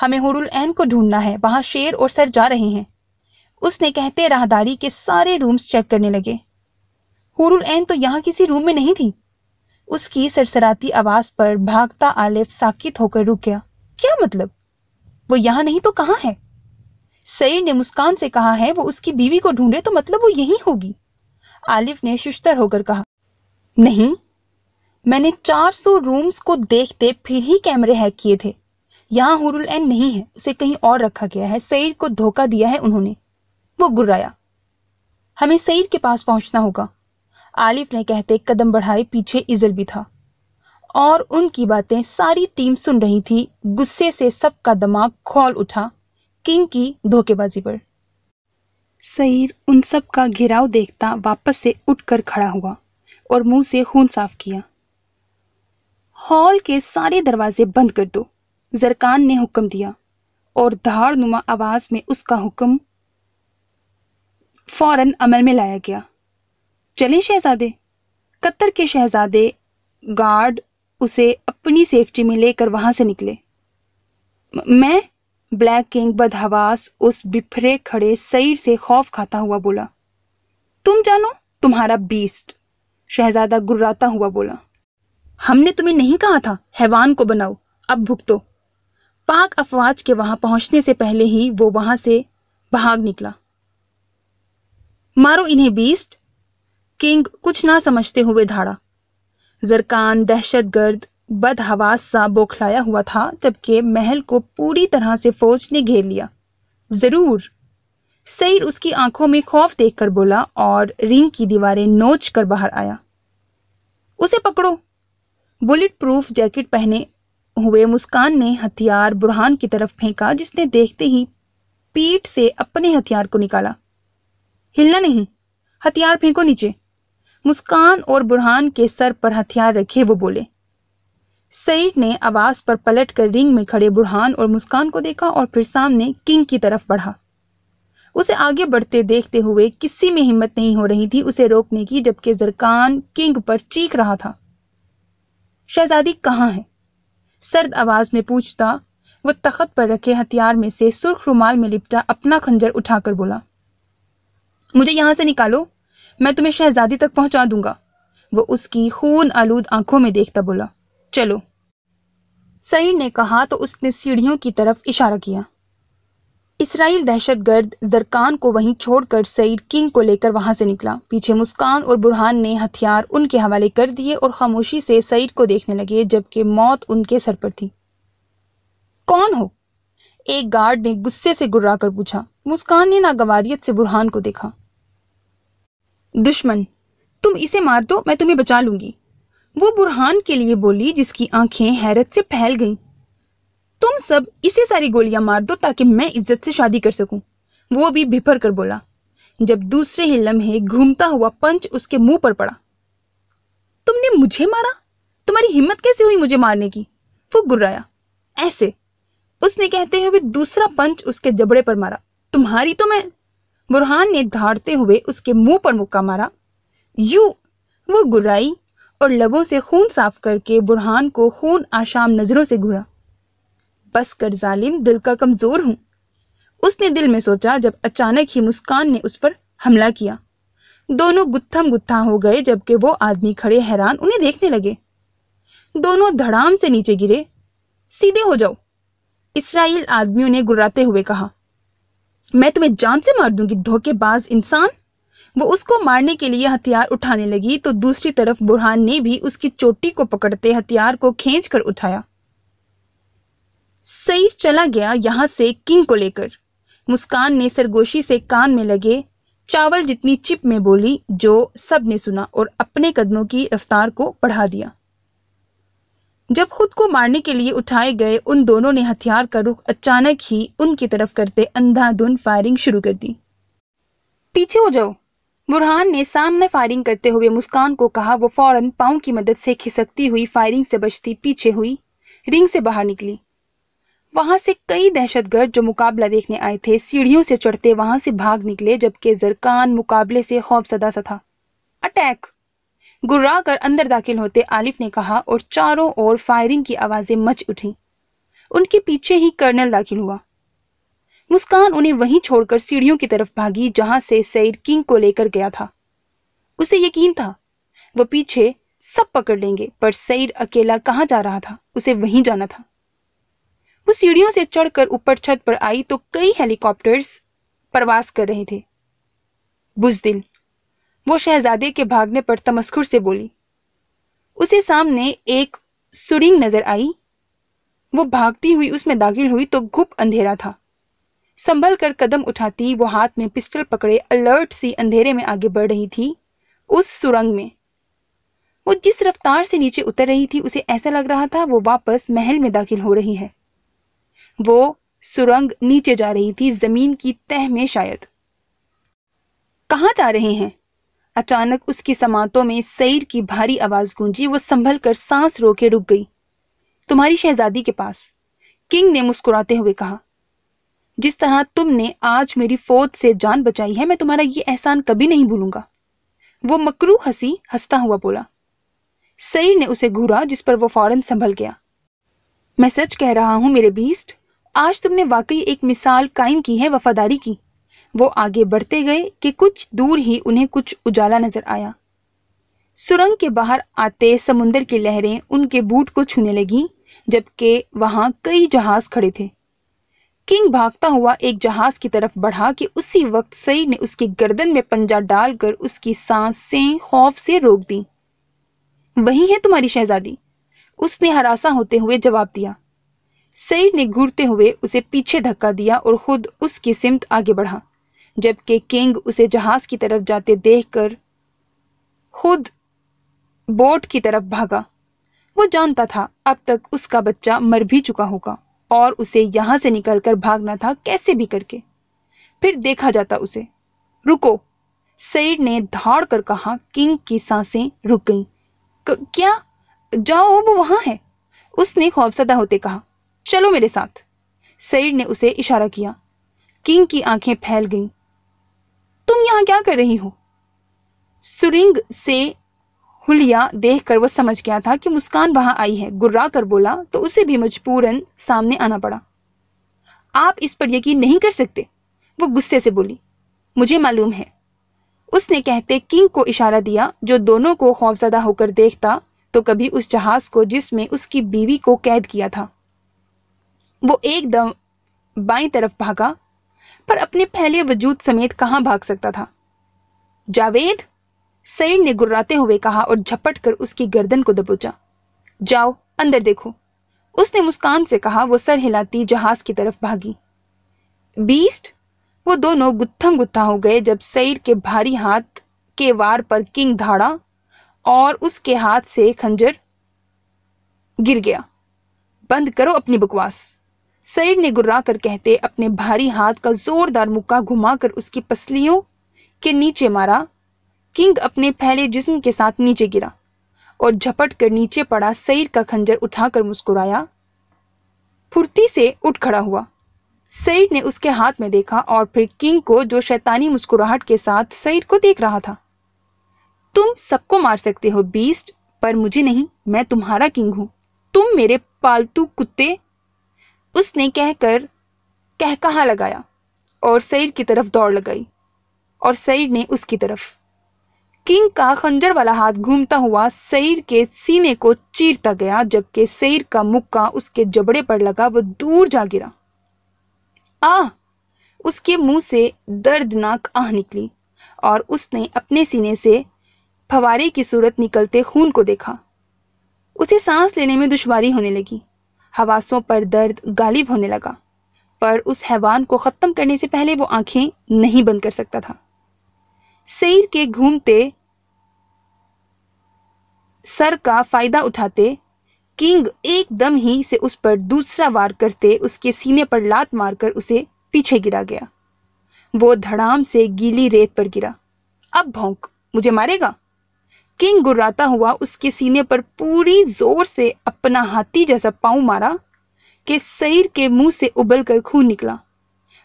हमें हुरुल एन को ढूंढना है वहां शेर और सर जा रहे हैं उसने कहते राहदारी के सारे रूम्स चेक करने लगे हुरुल एन तो यहां किसी रूम में नहीं थी उसकी सरसराती आवाज पर भागता आलिफ साकित होकर रुक गया क्या मतलब वो यहां नहीं तो कहां है सईर ने मुस्कान से कहा है वो उसकी बीवी को ढूंढे तो मतलब वो यही होगी आलिफ ने शुष्तर होकर कहा नहीं मैंने 400 रूम्स को देखते फिर ही कैमरे हैक किए थे यहाँ हुरुल एन नहीं है उसे कहीं और रखा गया है सईद को धोखा दिया है उन्होंने वो गुर्राया हमें सईद के पास पहुंचना होगा आलिफ ने कहते कदम बढ़ाए पीछे इजल भी था और उनकी बातें सारी टीम सुन रही थी गुस्से से सबका दिमाग खोल उठा किंग की धोखेबाजी पर सईर उन सब का घेराव देखता वापस से उठकर खड़ा हुआ और मुंह से खून साफ किया हॉल के सारे दरवाजे बंद कर दो जरकान ने हुक्म दिया और धारनुमा आवाज में उसका हुक्म फौरन अमल में लाया गया चले शहजादे कत्तर के शहजादे गार्ड उसे अपनी सेफ्टी में लेकर वहां से निकले मैं ब्लैक किंग बदहवास उस बिफरे खड़े सईर से खौफ खाता हुआ बोला तुम जानो तुम्हारा बीस्ट शहजादा गुर्राता हुआ बोला हमने तुम्हें नहीं कहा था हैवान को बनाओ अब भुगतो पाक अफवाज के वहां पहुंचने से पहले ही वो वहां से भाग निकला मारो इन्हें बीस्ट किंग कुछ ना समझते हुए धाड़ा जरकान दहशतगर्द बदहवास सा बौखलाया हुआ था जबकि महल को पूरी तरह से फौज ने घेर लिया जरूर सईर उसकी आंखों में खौफ देखकर बोला और रिंग की दीवारें नोच कर बाहर आया उसे पकड़ो बुलेट प्रूफ जैकेट पहने हुए मुस्कान ने हथियार बुरहान की तरफ फेंका जिसने देखते ही पीठ से अपने हथियार को निकाला हिलना नहीं हथियार फेंको नीचे मुस्कान और बुरहान के सर पर हथियार रखे वो बोले सईद ने आवाज पर पलट कर रिंग में खड़े बुरहान और मुस्कान को देखा और फिर सामने किंग की तरफ बढ़ा उसे आगे बढ़ते देखते हुए किसी में हिम्मत नहीं हो रही थी उसे रोकने की जबकि जरकान किंग पर चीख रहा था शहजादी कहाँ है सर्द आवाज में पूछता वो तख्त पर रखे हथियार में से सुर्ख रुमाल में लिपटा अपना खंजर उठाकर बोला मुझे यहां से निकालो मैं तुम्हें शहजादी तक पहुंचा दूंगा वो उसकी खून आलूद आंखों में देखता बोला चलो सईर ने कहा तो उसने सीढ़ियों की तरफ इशारा किया इसराइल दहशतगर्द जरकान को वहीं छोड़कर सईद किंग को लेकर वहां से निकला पीछे मुस्कान और बुरहान ने हथियार उनके हवाले कर दिए और खामोशी से सईद को देखने लगे जबकि मौत उनके सर पर थी कौन हो एक गार्ड ने गुस्से से गुर्रा कर पूछा मुस्कान ने नागवारियत से बुरहान को देखा दुश्मन तुम इसे मार दो मैं तुम्हें बचा लूंगी वो बुरहान के लिए बोली जिसकी आंखें हैरत से फैल गईं तुम सब इसे सारी गोलियां मार दो ताकि मैं इज्जत से शादी कर सकूं वो भी भिफर कर बोला जब दूसरे ही लम्हे घूमता हुआ पंच उसके मुंह पर पड़ा तुमने मुझे मारा तुम्हारी हिम्मत कैसे हुई मुझे मारने की वो गुर्राया ऐसे उसने कहते हुए दूसरा पंच उसके जबड़े पर मारा तुम्हारी तो मैं बुरहान ने धाड़ते हुए उसके मुंह पर मुक्का मारा यू वो गुर्राई और लबों से खून साफ करके बुरहान को खून आशाम नजरों से घुरा बस कर जालिम दिल का कमज़ोर हूं उसने दिल में सोचा जब अचानक ही मुस्कान ने उस पर हमला किया दोनों गुत्थम गुत्था हो गए जबकि वो आदमी खड़े हैरान उन्हें देखने लगे दोनों धड़ाम से नीचे गिरे सीधे हो जाओ इसराइल आदमियों ने गुर्राते हुए कहा मैं तुम्हें जान से मार दूंगी धोखेबाज इंसान वो उसको मारने के लिए हथियार उठाने लगी तो दूसरी तरफ बुरहान ने भी उसकी चोटी को पकड़ते हथियार को खींच कर उठाया सईद चला गया यहाँ से किंग को लेकर मुस्कान ने सरगोशी से कान में लगे चावल जितनी चिप में बोली जो सब ने सुना और अपने कदमों की रफ्तार को बढ़ा दिया जब खुद को मारने के लिए उठाए गए उन दोनों ने हथियार का रुख अचानक ही उनकी तरफ करते अंधाधुन फायरिंग शुरू कर दी पीछे हो जाओ बुरहान ने सामने फायरिंग करते हुए मुस्कान को कहा वो फौरन पाओ की मदद से खिसकती हुई फायरिंग से बचती पीछे हुई रिंग से बाहर निकली वहां से कई दहशतगर्द जो मुकाबला देखने आए थे सीढ़ियों से चढ़ते वहां से भाग निकले जबकि जरकान मुकाबले से खौफ सदा सा था अटैक गुर्रा कर अंदर दाखिल होते आलिफ ने कहा और चारों ओर फायरिंग की आवाजें मच उठी उनके पीछे ही कर्नल दाखिल हुआ मुस्कान उन्हें वहीं छोड़कर सीढ़ियों की तरफ भागी जहां से सईद किंग को लेकर गया था उसे यकीन था वह पीछे सब पकड़ लेंगे पर सईद अकेला कहाँ जा रहा था उसे वहीं जाना था वो सीढ़ियों से चढ़कर ऊपर छत पर आई तो कई हेलीकॉप्टर्स प्रवास कर रहे थे बुजदिल वो शहजादे के भागने पर तमस्कुर से बोली उसे सामने एक सुरिंग नजर आई वो भागती हुई उसमें दाखिल हुई तो घुप अंधेरा था संभल कर कदम उठाती वो हाथ में पिस्टल पकड़े अलर्ट सी अंधेरे में आगे बढ़ रही थी उस सुरंग में वो जिस रफ्तार से नीचे उतर रही थी उसे ऐसा लग रहा था वो वापस महल में दाखिल हो रही है वो सुरंग नीचे जा रही थी जमीन की तह में शायद कहाँ जा रहे हैं अचानक उसकी समातों में सईर की भारी आवाज गूंजी वो संभल कर सांस रोके रुक गई तुम्हारी शहजादी के पास किंग ने मुस्कुराते हुए कहा जिस तरह तुमने आज मेरी फौज से जान बचाई है मैं तुम्हारा ये एहसान कभी नहीं भूलूंगा वो मकरू हंसी हंसता हुआ बोला सईर ने उसे घूरा जिस पर वो फौरन संभल गया मैं सच कह रहा हूं मेरे बीस्ट आज तुमने वाकई एक मिसाल कायम की है वफादारी की वो आगे बढ़ते गए कि कुछ दूर ही उन्हें कुछ उजाला नजर आया सुरंग के बाहर आते समुंदर की लहरें उनके बूट को छूने लगीं जबकि वहां कई जहाज खड़े थे किंग भागता हुआ एक जहाज की तरफ बढ़ा कि उसी वक्त सई ने उसकी गर्दन में पंजा डालकर उसकी सांसें खौफ से रोक दी वही है तुम्हारी शहजादी उसने हरासा होते हुए जवाब दिया सईद ने घूरते हुए उसे पीछे धक्का दिया और खुद उसकी सिमत आगे बढ़ा जबकि किंग उसे जहाज की तरफ जाते देखकर खुद बोट की तरफ भागा वो जानता था अब तक उसका बच्चा मर भी चुका होगा और उसे यहाँ से निकलकर भागना था कैसे भी करके फिर देखा जाता उसे रुको सईद ने धाड़ कर कहा किंग की सांसें रुक गईं क्या जाओ वो वहाँ है उसने खौफसदा होते कहा चलो मेरे साथ सईद ने उसे इशारा किया किंग की आंखें फैल गईं तुम यहां क्या कर रही हो सुरिंग से हुलिया देखकर वो समझ गया था कि मुस्कान वहां आई है गुर्रा कर बोला तो उसे भी मजबूरन सामने आना पड़ा आप इस पर यकीन नहीं कर सकते वो गुस्से से बोली मुझे मालूम है उसने कहते किंग को इशारा दिया जो दोनों को खौफजदा होकर देखता तो कभी उस जहाज को जिसमें उसकी बीवी को कैद किया था वो एकदम बाई तरफ भागा पर अपने फैले वजूद समेत कहाँ भाग सकता था जावेद सईद ने गुर्राते हुए कहा और झपट कर उसकी गर्दन को दबोचा जाओ अंदर देखो उसने मुस्कान से कहा वो सर हिलाती जहाज की तरफ भागी बीस्ट वो दोनों गुत्थम गुत्था हो गए जब सईर के भारी हाथ के वार पर किंग धाड़ा और उसके हाथ से खंजर गिर गया बंद करो अपनी बकवास सईद ने गुर्रा कर कहते अपने भारी हाथ का जोरदार मुक्का घुमाकर उसकी पसलियों के नीचे मारा किंग अपने फैले जिस्म के साथ नीचे गिरा और झपट कर नीचे पड़ा सईद का खंजर उठाकर मुस्कुराया फुर्ती से उठ खड़ा हुआ सईद ने उसके हाथ में देखा और फिर किंग को जो शैतानी मुस्कुराहट के साथ सईद को देख रहा था तुम सबको मार सकते हो बीस्ट पर मुझे नहीं मैं तुम्हारा किंग हूं तुम मेरे पालतू कुत्ते उसने कहकर कह कहाँ लगाया और सईद की तरफ दौड़ लगाई और सईद ने उसकी तरफ किंग का खंजर वाला हाथ घूमता हुआ सईर के सीने को चीरता गया जबकि सईर का मुक्का उसके जबड़े पर लगा वो दूर जा गिरा आ उसके मुंह से दर्दनाक आह निकली और उसने अपने सीने से फवारे की सूरत निकलते खून को देखा उसे सांस लेने में दुश्वारी होने लगी हवासों पर दर्द गालिब होने लगा पर उस हैवान को ख़त्म करने से पहले वो आंखें नहीं बंद कर सकता था सैर के घूमते सर का फायदा उठाते किंग एकदम ही से उस पर दूसरा वार करते उसके सीने पर लात मारकर उसे पीछे गिरा गया वो धड़ाम से गीली रेत पर गिरा अब भौंक मुझे मारेगा किंग गुर्राता हुआ उसके सीने पर पूरी जोर से अपना हाथी जैसा पाँव मारा कि शरीर के मुंह से उबल कर खून निकला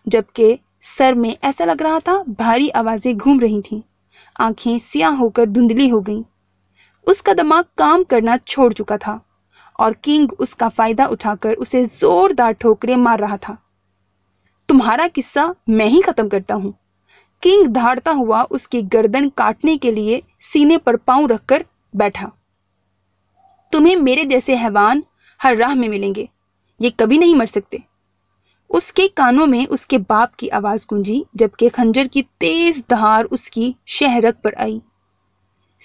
जबकि सर में ऐसा लग रहा था भारी आवाज़ें घूम रही थीं आंखें सियाह होकर धुंधली हो गईं उसका दिमाग काम करना छोड़ चुका था और किंग उसका फ़ायदा उठाकर उसे ज़ोरदार ठोकरें मार रहा था तुम्हारा किस्सा मैं ही ख़त्म करता हूँ किंग धाड़ता हुआ उसकी गर्दन काटने के लिए सीने पर पांव रखकर बैठा तुम्हें मेरे जैसे हैवान हर राह में मिलेंगे ये कभी नहीं मर सकते उसके कानों में उसके बाप की आवाज़ गूंजी जबकि खंजर की तेज धार उसकी शहरक पर आई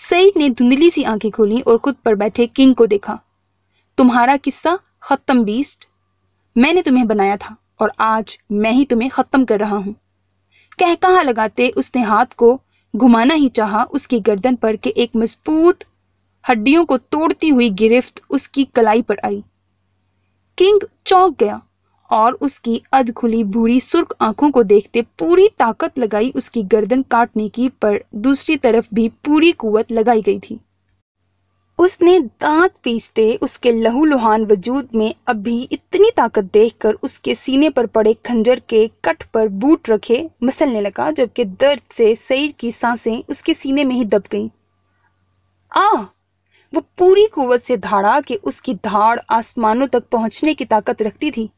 सईद ने धुंधली सी आंखें खोली और खुद पर बैठे किंग को देखा तुम्हारा किस्सा ख़त्म बीस्ट मैंने तुम्हें बनाया था और आज मैं ही तुम्हें ख़त्म कर रहा हूं कहा लगाते उसने हाथ को घुमाना ही चाहा उसकी गर्दन पर के एक मजबूत हड्डियों को तोड़ती हुई गिरफ्त उसकी कलाई पर आई किंग चौंक गया और उसकी अध खुली भूरी सुर्ख आंखों को देखते पूरी ताकत लगाई उसकी गर्दन काटने की पर दूसरी तरफ भी पूरी कुवत लगाई गई थी उसने दांत पीसते उसके लहूलुहान वजूद में अभी इतनी ताकत देखकर उसके सीने पर पड़े खंजर के कट पर बूट रखे मसलने लगा जबकि दर्द से सईर की सांसें उसके सीने में ही दब गईं आ वो पूरी कुवत से धाड़ा के उसकी धाड़ आसमानों तक पहुंचने की ताकत रखती थी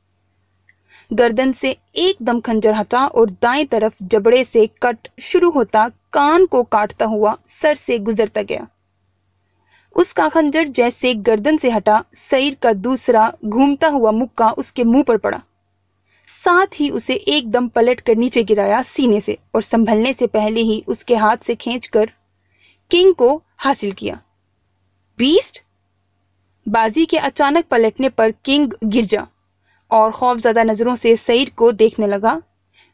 गर्दन से एकदम खंजर हटा और दाएं तरफ जबड़े से कट शुरू होता कान को काटता हुआ सर से गुजरता गया उसका खंजर जैसे गर्दन से हटा सईर का दूसरा घूमता हुआ मुक्का उसके मुंह पर पड़ा साथ ही उसे एकदम पलट कर नीचे गिराया सीने से और संभलने से पहले ही उसके हाथ से खींचकर किंग को हासिल किया बीस्ट बाजी के अचानक पलटने पर किंग गिर जा और खौफजदा नज़रों से सईर को देखने लगा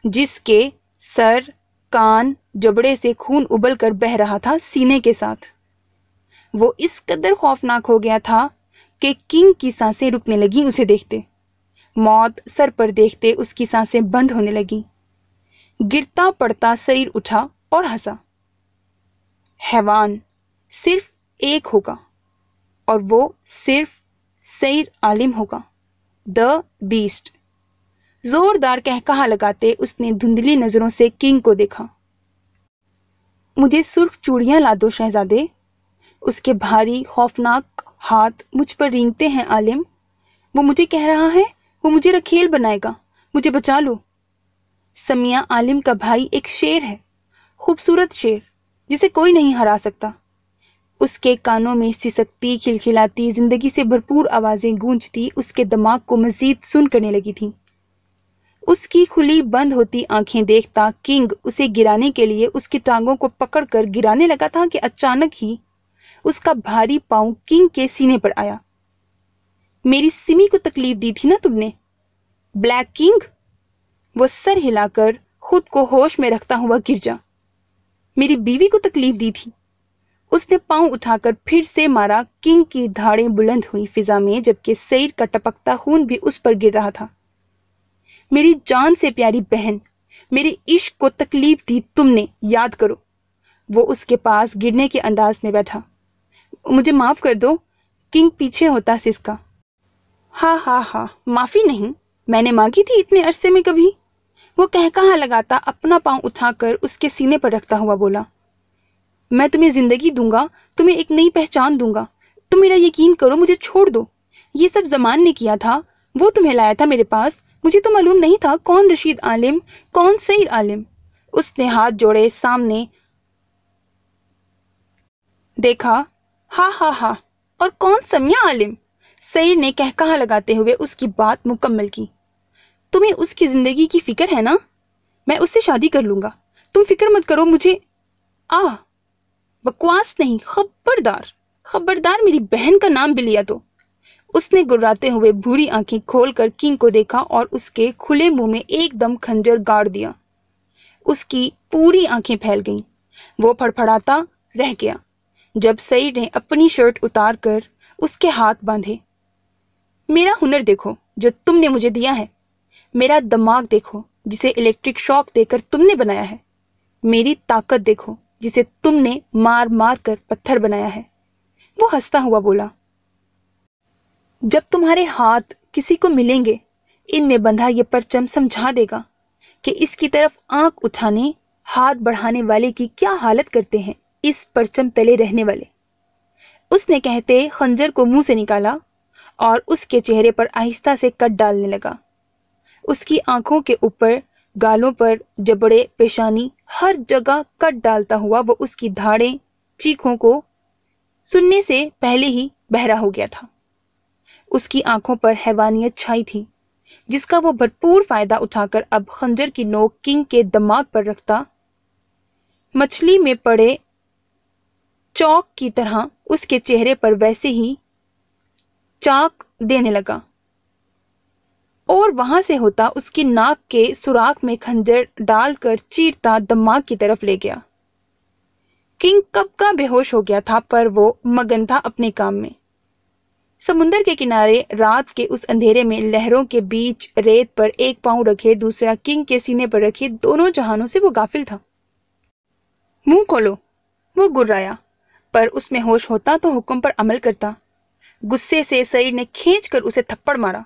जिसके सर कान जबड़े से खून उबल कर बह रहा था सीने के साथ वो इस कदर खौफनाक हो गया था कि किंग की सांसें रुकने लगी उसे देखते मौत सर पर देखते उसकी सांसें बंद होने लगी गिरता पड़ता शरीर उठा और हंसा हैवान सिर्फ एक होगा और वो सिर्फ सैर आलिम होगा द बीस्ट जोरदार कहकहा लगाते उसने धुंधली नज़रों से किंग को देखा मुझे सुर्ख चूड़ियां ला दो शहजादे उसके भारी खौफनाक हाथ मुझ पर रेंगते हैं आलिम वो मुझे कह रहा है वो मुझे रखेल बनाएगा मुझे बचा लो समिया आलिम का भाई एक शेर है खूबसूरत शेर जिसे कोई नहीं हरा सकता उसके कानों में सिसकती खिलखिलाती ज़िंदगी से भरपूर आवाज़ें गूंजती उसके दिमाग को मज़ीद सुन करने लगी थी उसकी खुली बंद होती आंखें देखता किंग उसे गिराने के लिए उसकी टांगों को पकड़कर गिराने लगा था कि अचानक ही उसका भारी पांव किंग के सीने पर आया मेरी सिमी को तकलीफ दी थी ना तुमने ब्लैक किंग वो सर हिलाकर खुद को होश में रखता हुआ गिर जा मेरी बीवी को तकलीफ दी थी उसने पांव उठाकर फिर से मारा किंग की धाड़ें बुलंद हुई फिजा में जबकि सैर का टपकता खून भी उस पर गिर रहा था मेरी जान से प्यारी बहन मेरे इश्क को तकलीफ दी तुमने याद करो वो उसके पास गिरने के अंदाज में बैठा मुझे माफ कर दो किंग पीछे होता सिसका हाँ हाँ हाँ माफ़ी नहीं मैंने मांगी थी इतने अरसे में कभी वो कह कहाँ लगाता अपना पांव उठाकर उसके सीने पर रखता हुआ बोला मैं तुम्हें ज़िंदगी दूंगा तुम्हें एक नई पहचान दूंगा तुम मेरा यकीन करो मुझे छोड़ दो ये सब जमान ने किया था वो तुम्हें लाया था मेरे पास मुझे तो मालूम नहीं था कौन रशीद आलिम कौन सईर आलिम उसने हाथ जोड़े सामने देखा हा हा हा और कौन समिया आलिम सईद ने कह कहा लगाते हुए उसकी बात मुकम्मल की तुम्हें उसकी ज़िंदगी की फ़िक्र है ना मैं उससे शादी कर लूंगा तुम फिक्र मत करो मुझे आ बकवास नहीं खबरदार खबरदार मेरी बहन का नाम भी लिया तो उसने गुर्राते हुए भूरी आंखें खोलकर किंग को देखा और उसके खुले मुंह में एकदम खंजर गाड़ दिया उसकी पूरी आंखें फैल गईं वो फड़फड़ाता रह गया जब सईद ने अपनी शर्ट उतार कर उसके हाथ बांधे मेरा हुनर देखो जो तुमने मुझे दिया है मेरा दिमाग देखो जिसे इलेक्ट्रिक शॉक देकर तुमने बनाया है मेरी ताकत देखो जिसे तुमने मार मार कर पत्थर बनाया है वो हंसता हुआ बोला जब तुम्हारे हाथ किसी को मिलेंगे इनमें बंधा यह परचम समझा देगा कि इसकी तरफ आंख उठाने हाथ बढ़ाने वाले की क्या हालत करते हैं इस परचम तले रहने वाले उसने कहते खंजर को मुंह से निकाला और उसके चेहरे पर आहिस्ता से कट डालने लगा उसकी आंखों के ऊपर गालों पर जबड़े पेशानी हर जगह कट डालता हुआ वो उसकी धाड़ें चीखों को सुनने से पहले ही बहरा हो गया था उसकी आंखों पर हैवानियत छाई थी जिसका वो भरपूर फायदा उठाकर अब खंजर की नोक किंग के दिमाग पर रखता मछली में पड़े चौक की तरह उसके चेहरे पर वैसे ही चाक देने लगा और वहां से होता उसकी नाक के सुराख में खंजर डालकर चीरता दमाग की तरफ ले गया किंग कब का बेहोश हो गया था पर वो मगन था अपने काम में समुन्दर के किनारे रात के उस अंधेरे में लहरों के बीच रेत पर एक पांव रखे दूसरा किंग के सीने पर रखे दोनों जहानों से वो गाफिल था मुंह खोलो वो गुर्राया पर उसमें होश होता तो हुक्म पर अमल करता गुस्से से सईद ने खींच कर उसे थप्पड़ मारा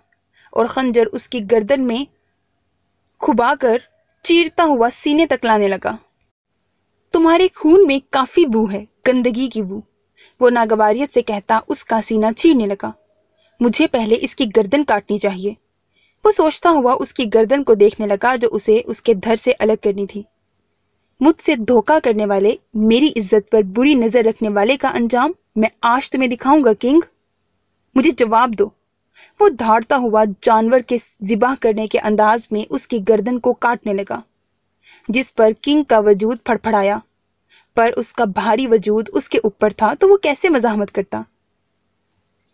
और खंजर उसकी गर्दन में खुबा कर चीरता हुआ सीने तक लाने लगा तुम्हारे खून में काफ़ी बू है गंदगी की बू वो नागवारियत से कहता उसका सीना चीरने लगा मुझे पहले इसकी गर्दन काटनी चाहिए वो सोचता हुआ उसकी गर्दन को देखने लगा जो उसे उसके धर से अलग करनी थी मुझसे धोखा करने वाले मेरी इज्जत पर बुरी नजर रखने वाले का अंजाम मैं आज तुम्हें दिखाऊंगा किंग मुझे जवाब दो वो धाड़ता हुआ जानवर के जिबाह करने के अंदाज में उसकी गर्दन को काटने लगा जिस पर किंग का वजूद फड़फड़ाया पर उसका भारी वजूद उसके ऊपर था तो वो कैसे मजामत करता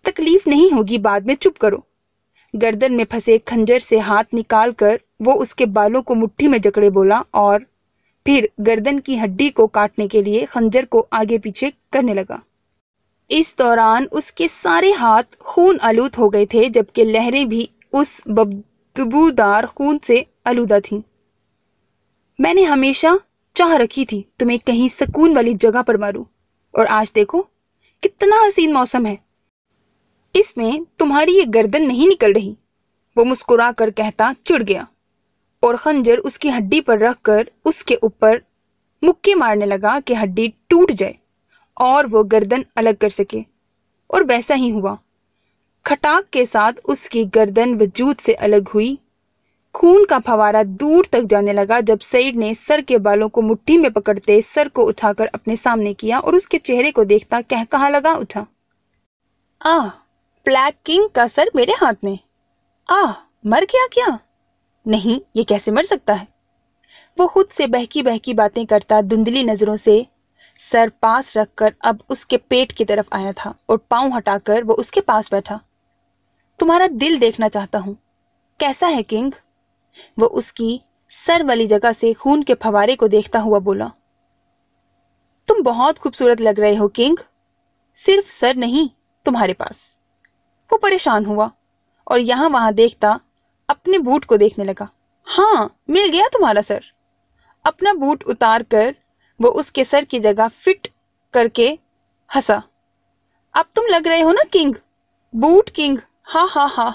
तकलीफ नहीं होगी बाद में चुप करो गर्दन में फंसे खंजर से हाथ निकाल कर वो उसके बालों को मुट्ठी में जकड़े बोला और फिर गर्दन की हड्डी को काटने के लिए खंजर को आगे पीछे करने लगा इस दौरान उसके सारे हाथ खून आलूद हो गए थे जबकि लहरें भी उस बदबूदार खून से आलूदा थीं मैंने हमेशा चाह रखी थी तुम्हें कहीं सुकून वाली जगह पर मारूं और आज देखो कितना हसीन मौसम है इसमें तुम्हारी ये गर्दन नहीं निकल रही वो मुस्कुरा कर कहता चिड़ गया और खंजर उसकी हड्डी पर रखकर उसके ऊपर मुक्के मारने लगा कि हड्डी टूट जाए और वो गर्दन अलग कर सके और वैसा ही हुआ खटाक के साथ उसकी गर्दन वजूद से अलग हुई खून का फवारा दूर तक जाने लगा जब सईद ने सर के बालों को मुट्ठी में पकड़ते सर को उठाकर अपने सामने किया और उसके चेहरे को देखता कह कहा लगा उठा आह ब्लैक किंग का सर मेरे हाथ में आह मर गया क्या नहीं ये कैसे मर सकता है वो खुद से बहकी बहकी बातें करता धुंधली नज़रों से सर पास रखकर अब उसके पेट की तरफ आया था और पाँव हटाकर वो उसके पास बैठा तुम्हारा दिल देखना चाहता हूँ कैसा है किंग वो उसकी सर वाली जगह से खून के फवारे को देखता हुआ बोला तुम बहुत खूबसूरत लग रहे हो किंग सिर्फ सर नहीं तुम्हारे पास वो परेशान हुआ और यहाँ वहाँ देखता अपने बूट को देखने लगा हाँ मिल गया तुम्हारा सर अपना बूट उतार कर वो उसके सर की जगह फिट करके हंसा अब तुम लग रहे हो ना किंग बूट किंग हाँ हाँ हाँ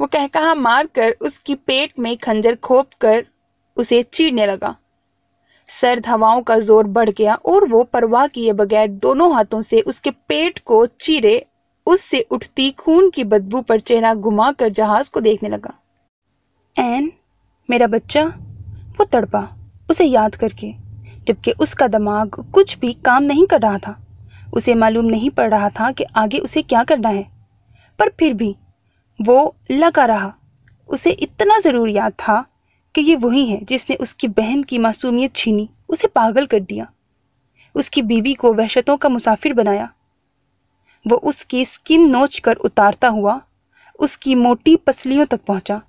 वो कहा मार कर उसकी पेट में खंजर खोप कर उसे चीरने लगा सर्द हवाओं का जोर बढ़ गया और वो परवाह किए बगैर दोनों हाथों से उसके पेट को चीरे उससे उठती खून की बदबू पर चेहरा घुमाकर जहाज को देखने लगा एन मेरा बच्चा वो तड़पा उसे याद करके जबकि उसका दिमाग कुछ भी काम नहीं कर रहा था उसे मालूम नहीं पड़ रहा था कि आगे उसे क्या करना है पर फिर भी वो लगा रहा उसे इतना ज़रूर याद था कि ये वही है जिसने उसकी बहन की मासूमियत छीनी उसे पागल कर दिया उसकी बीवी को वहशतों का मुसाफिर बनाया वो उसकी स्किन नोच कर उतारता हुआ उसकी मोटी पसलियों तक पहुंचा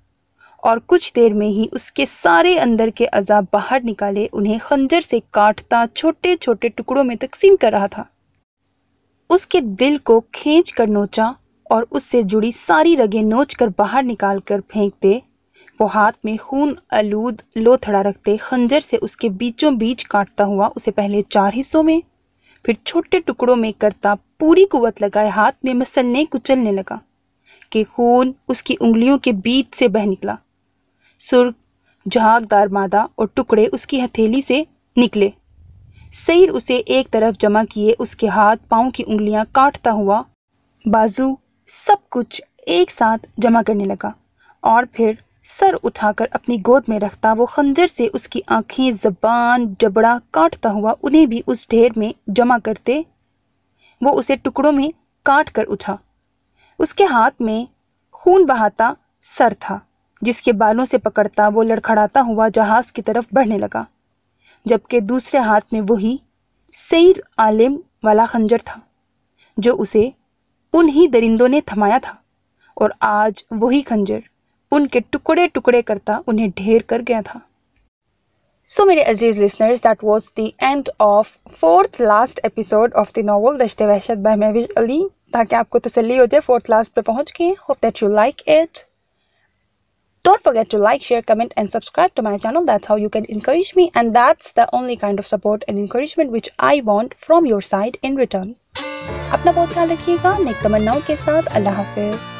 और कुछ देर में ही उसके सारे अंदर के अजाब बाहर निकाले उन्हें खंजर से काटता छोटे छोटे टुकड़ों में तकसीम कर रहा था उसके दिल को खींच कर नोचा और उससे जुड़ी सारी रगें नोच कर बाहर निकाल कर फेंक दे वो हाथ में खून आलूद लोथड़ा रखते खंजर से उसके बीचों बीच काटता हुआ उसे पहले चार हिस्सों में फिर छोटे टुकड़ों में करता पूरी कुवत लगाए हाथ में मसलने कुचलने लगा कि खून उसकी उंगलियों के बीच से बह निकला सुर्ख झागदार मादा और टुकड़े उसकी हथेली से निकले सैर उसे एक तरफ जमा किए उसके हाथ पाँव की उंगलियां काटता हुआ बाजू सब कुछ एक साथ जमा करने लगा और फिर सर उठाकर अपनी गोद में रखता वो खंजर से उसकी आंखें जबान जबड़ा काटता हुआ उन्हें भी उस ढेर में जमा करते वो उसे टुकड़ों में काट कर उठा उसके हाथ में खून बहाता सर था जिसके बालों से पकड़ता वो लड़खड़ाता हुआ जहाज की तरफ बढ़ने लगा जबकि दूसरे हाथ में वही सैर आलिम वाला खंजर था जो उसे उन्हीं दरिंदों ने थमाया था और आज वही खंजर उनके टुकड़े टुकड़े करता उन्हें ढेर कर गया था So, मेरे अजीज listeners that was the end of fourth last episode of the novel Dashte Wahshat by Mahwish Ali ताकि आपको तसली हो जाए फोर्थ लास्ट पर पहुंच गए hope that you like it Don't forget to like, share, comment, and subscribe to my channel. That's how you can encourage me, and that's the only kind of support and encouragement which I want from your side in return. अपना बहुत ख्याल रखिएगा नेक तमन्नाओं के साथ अल्लाह हाफिज़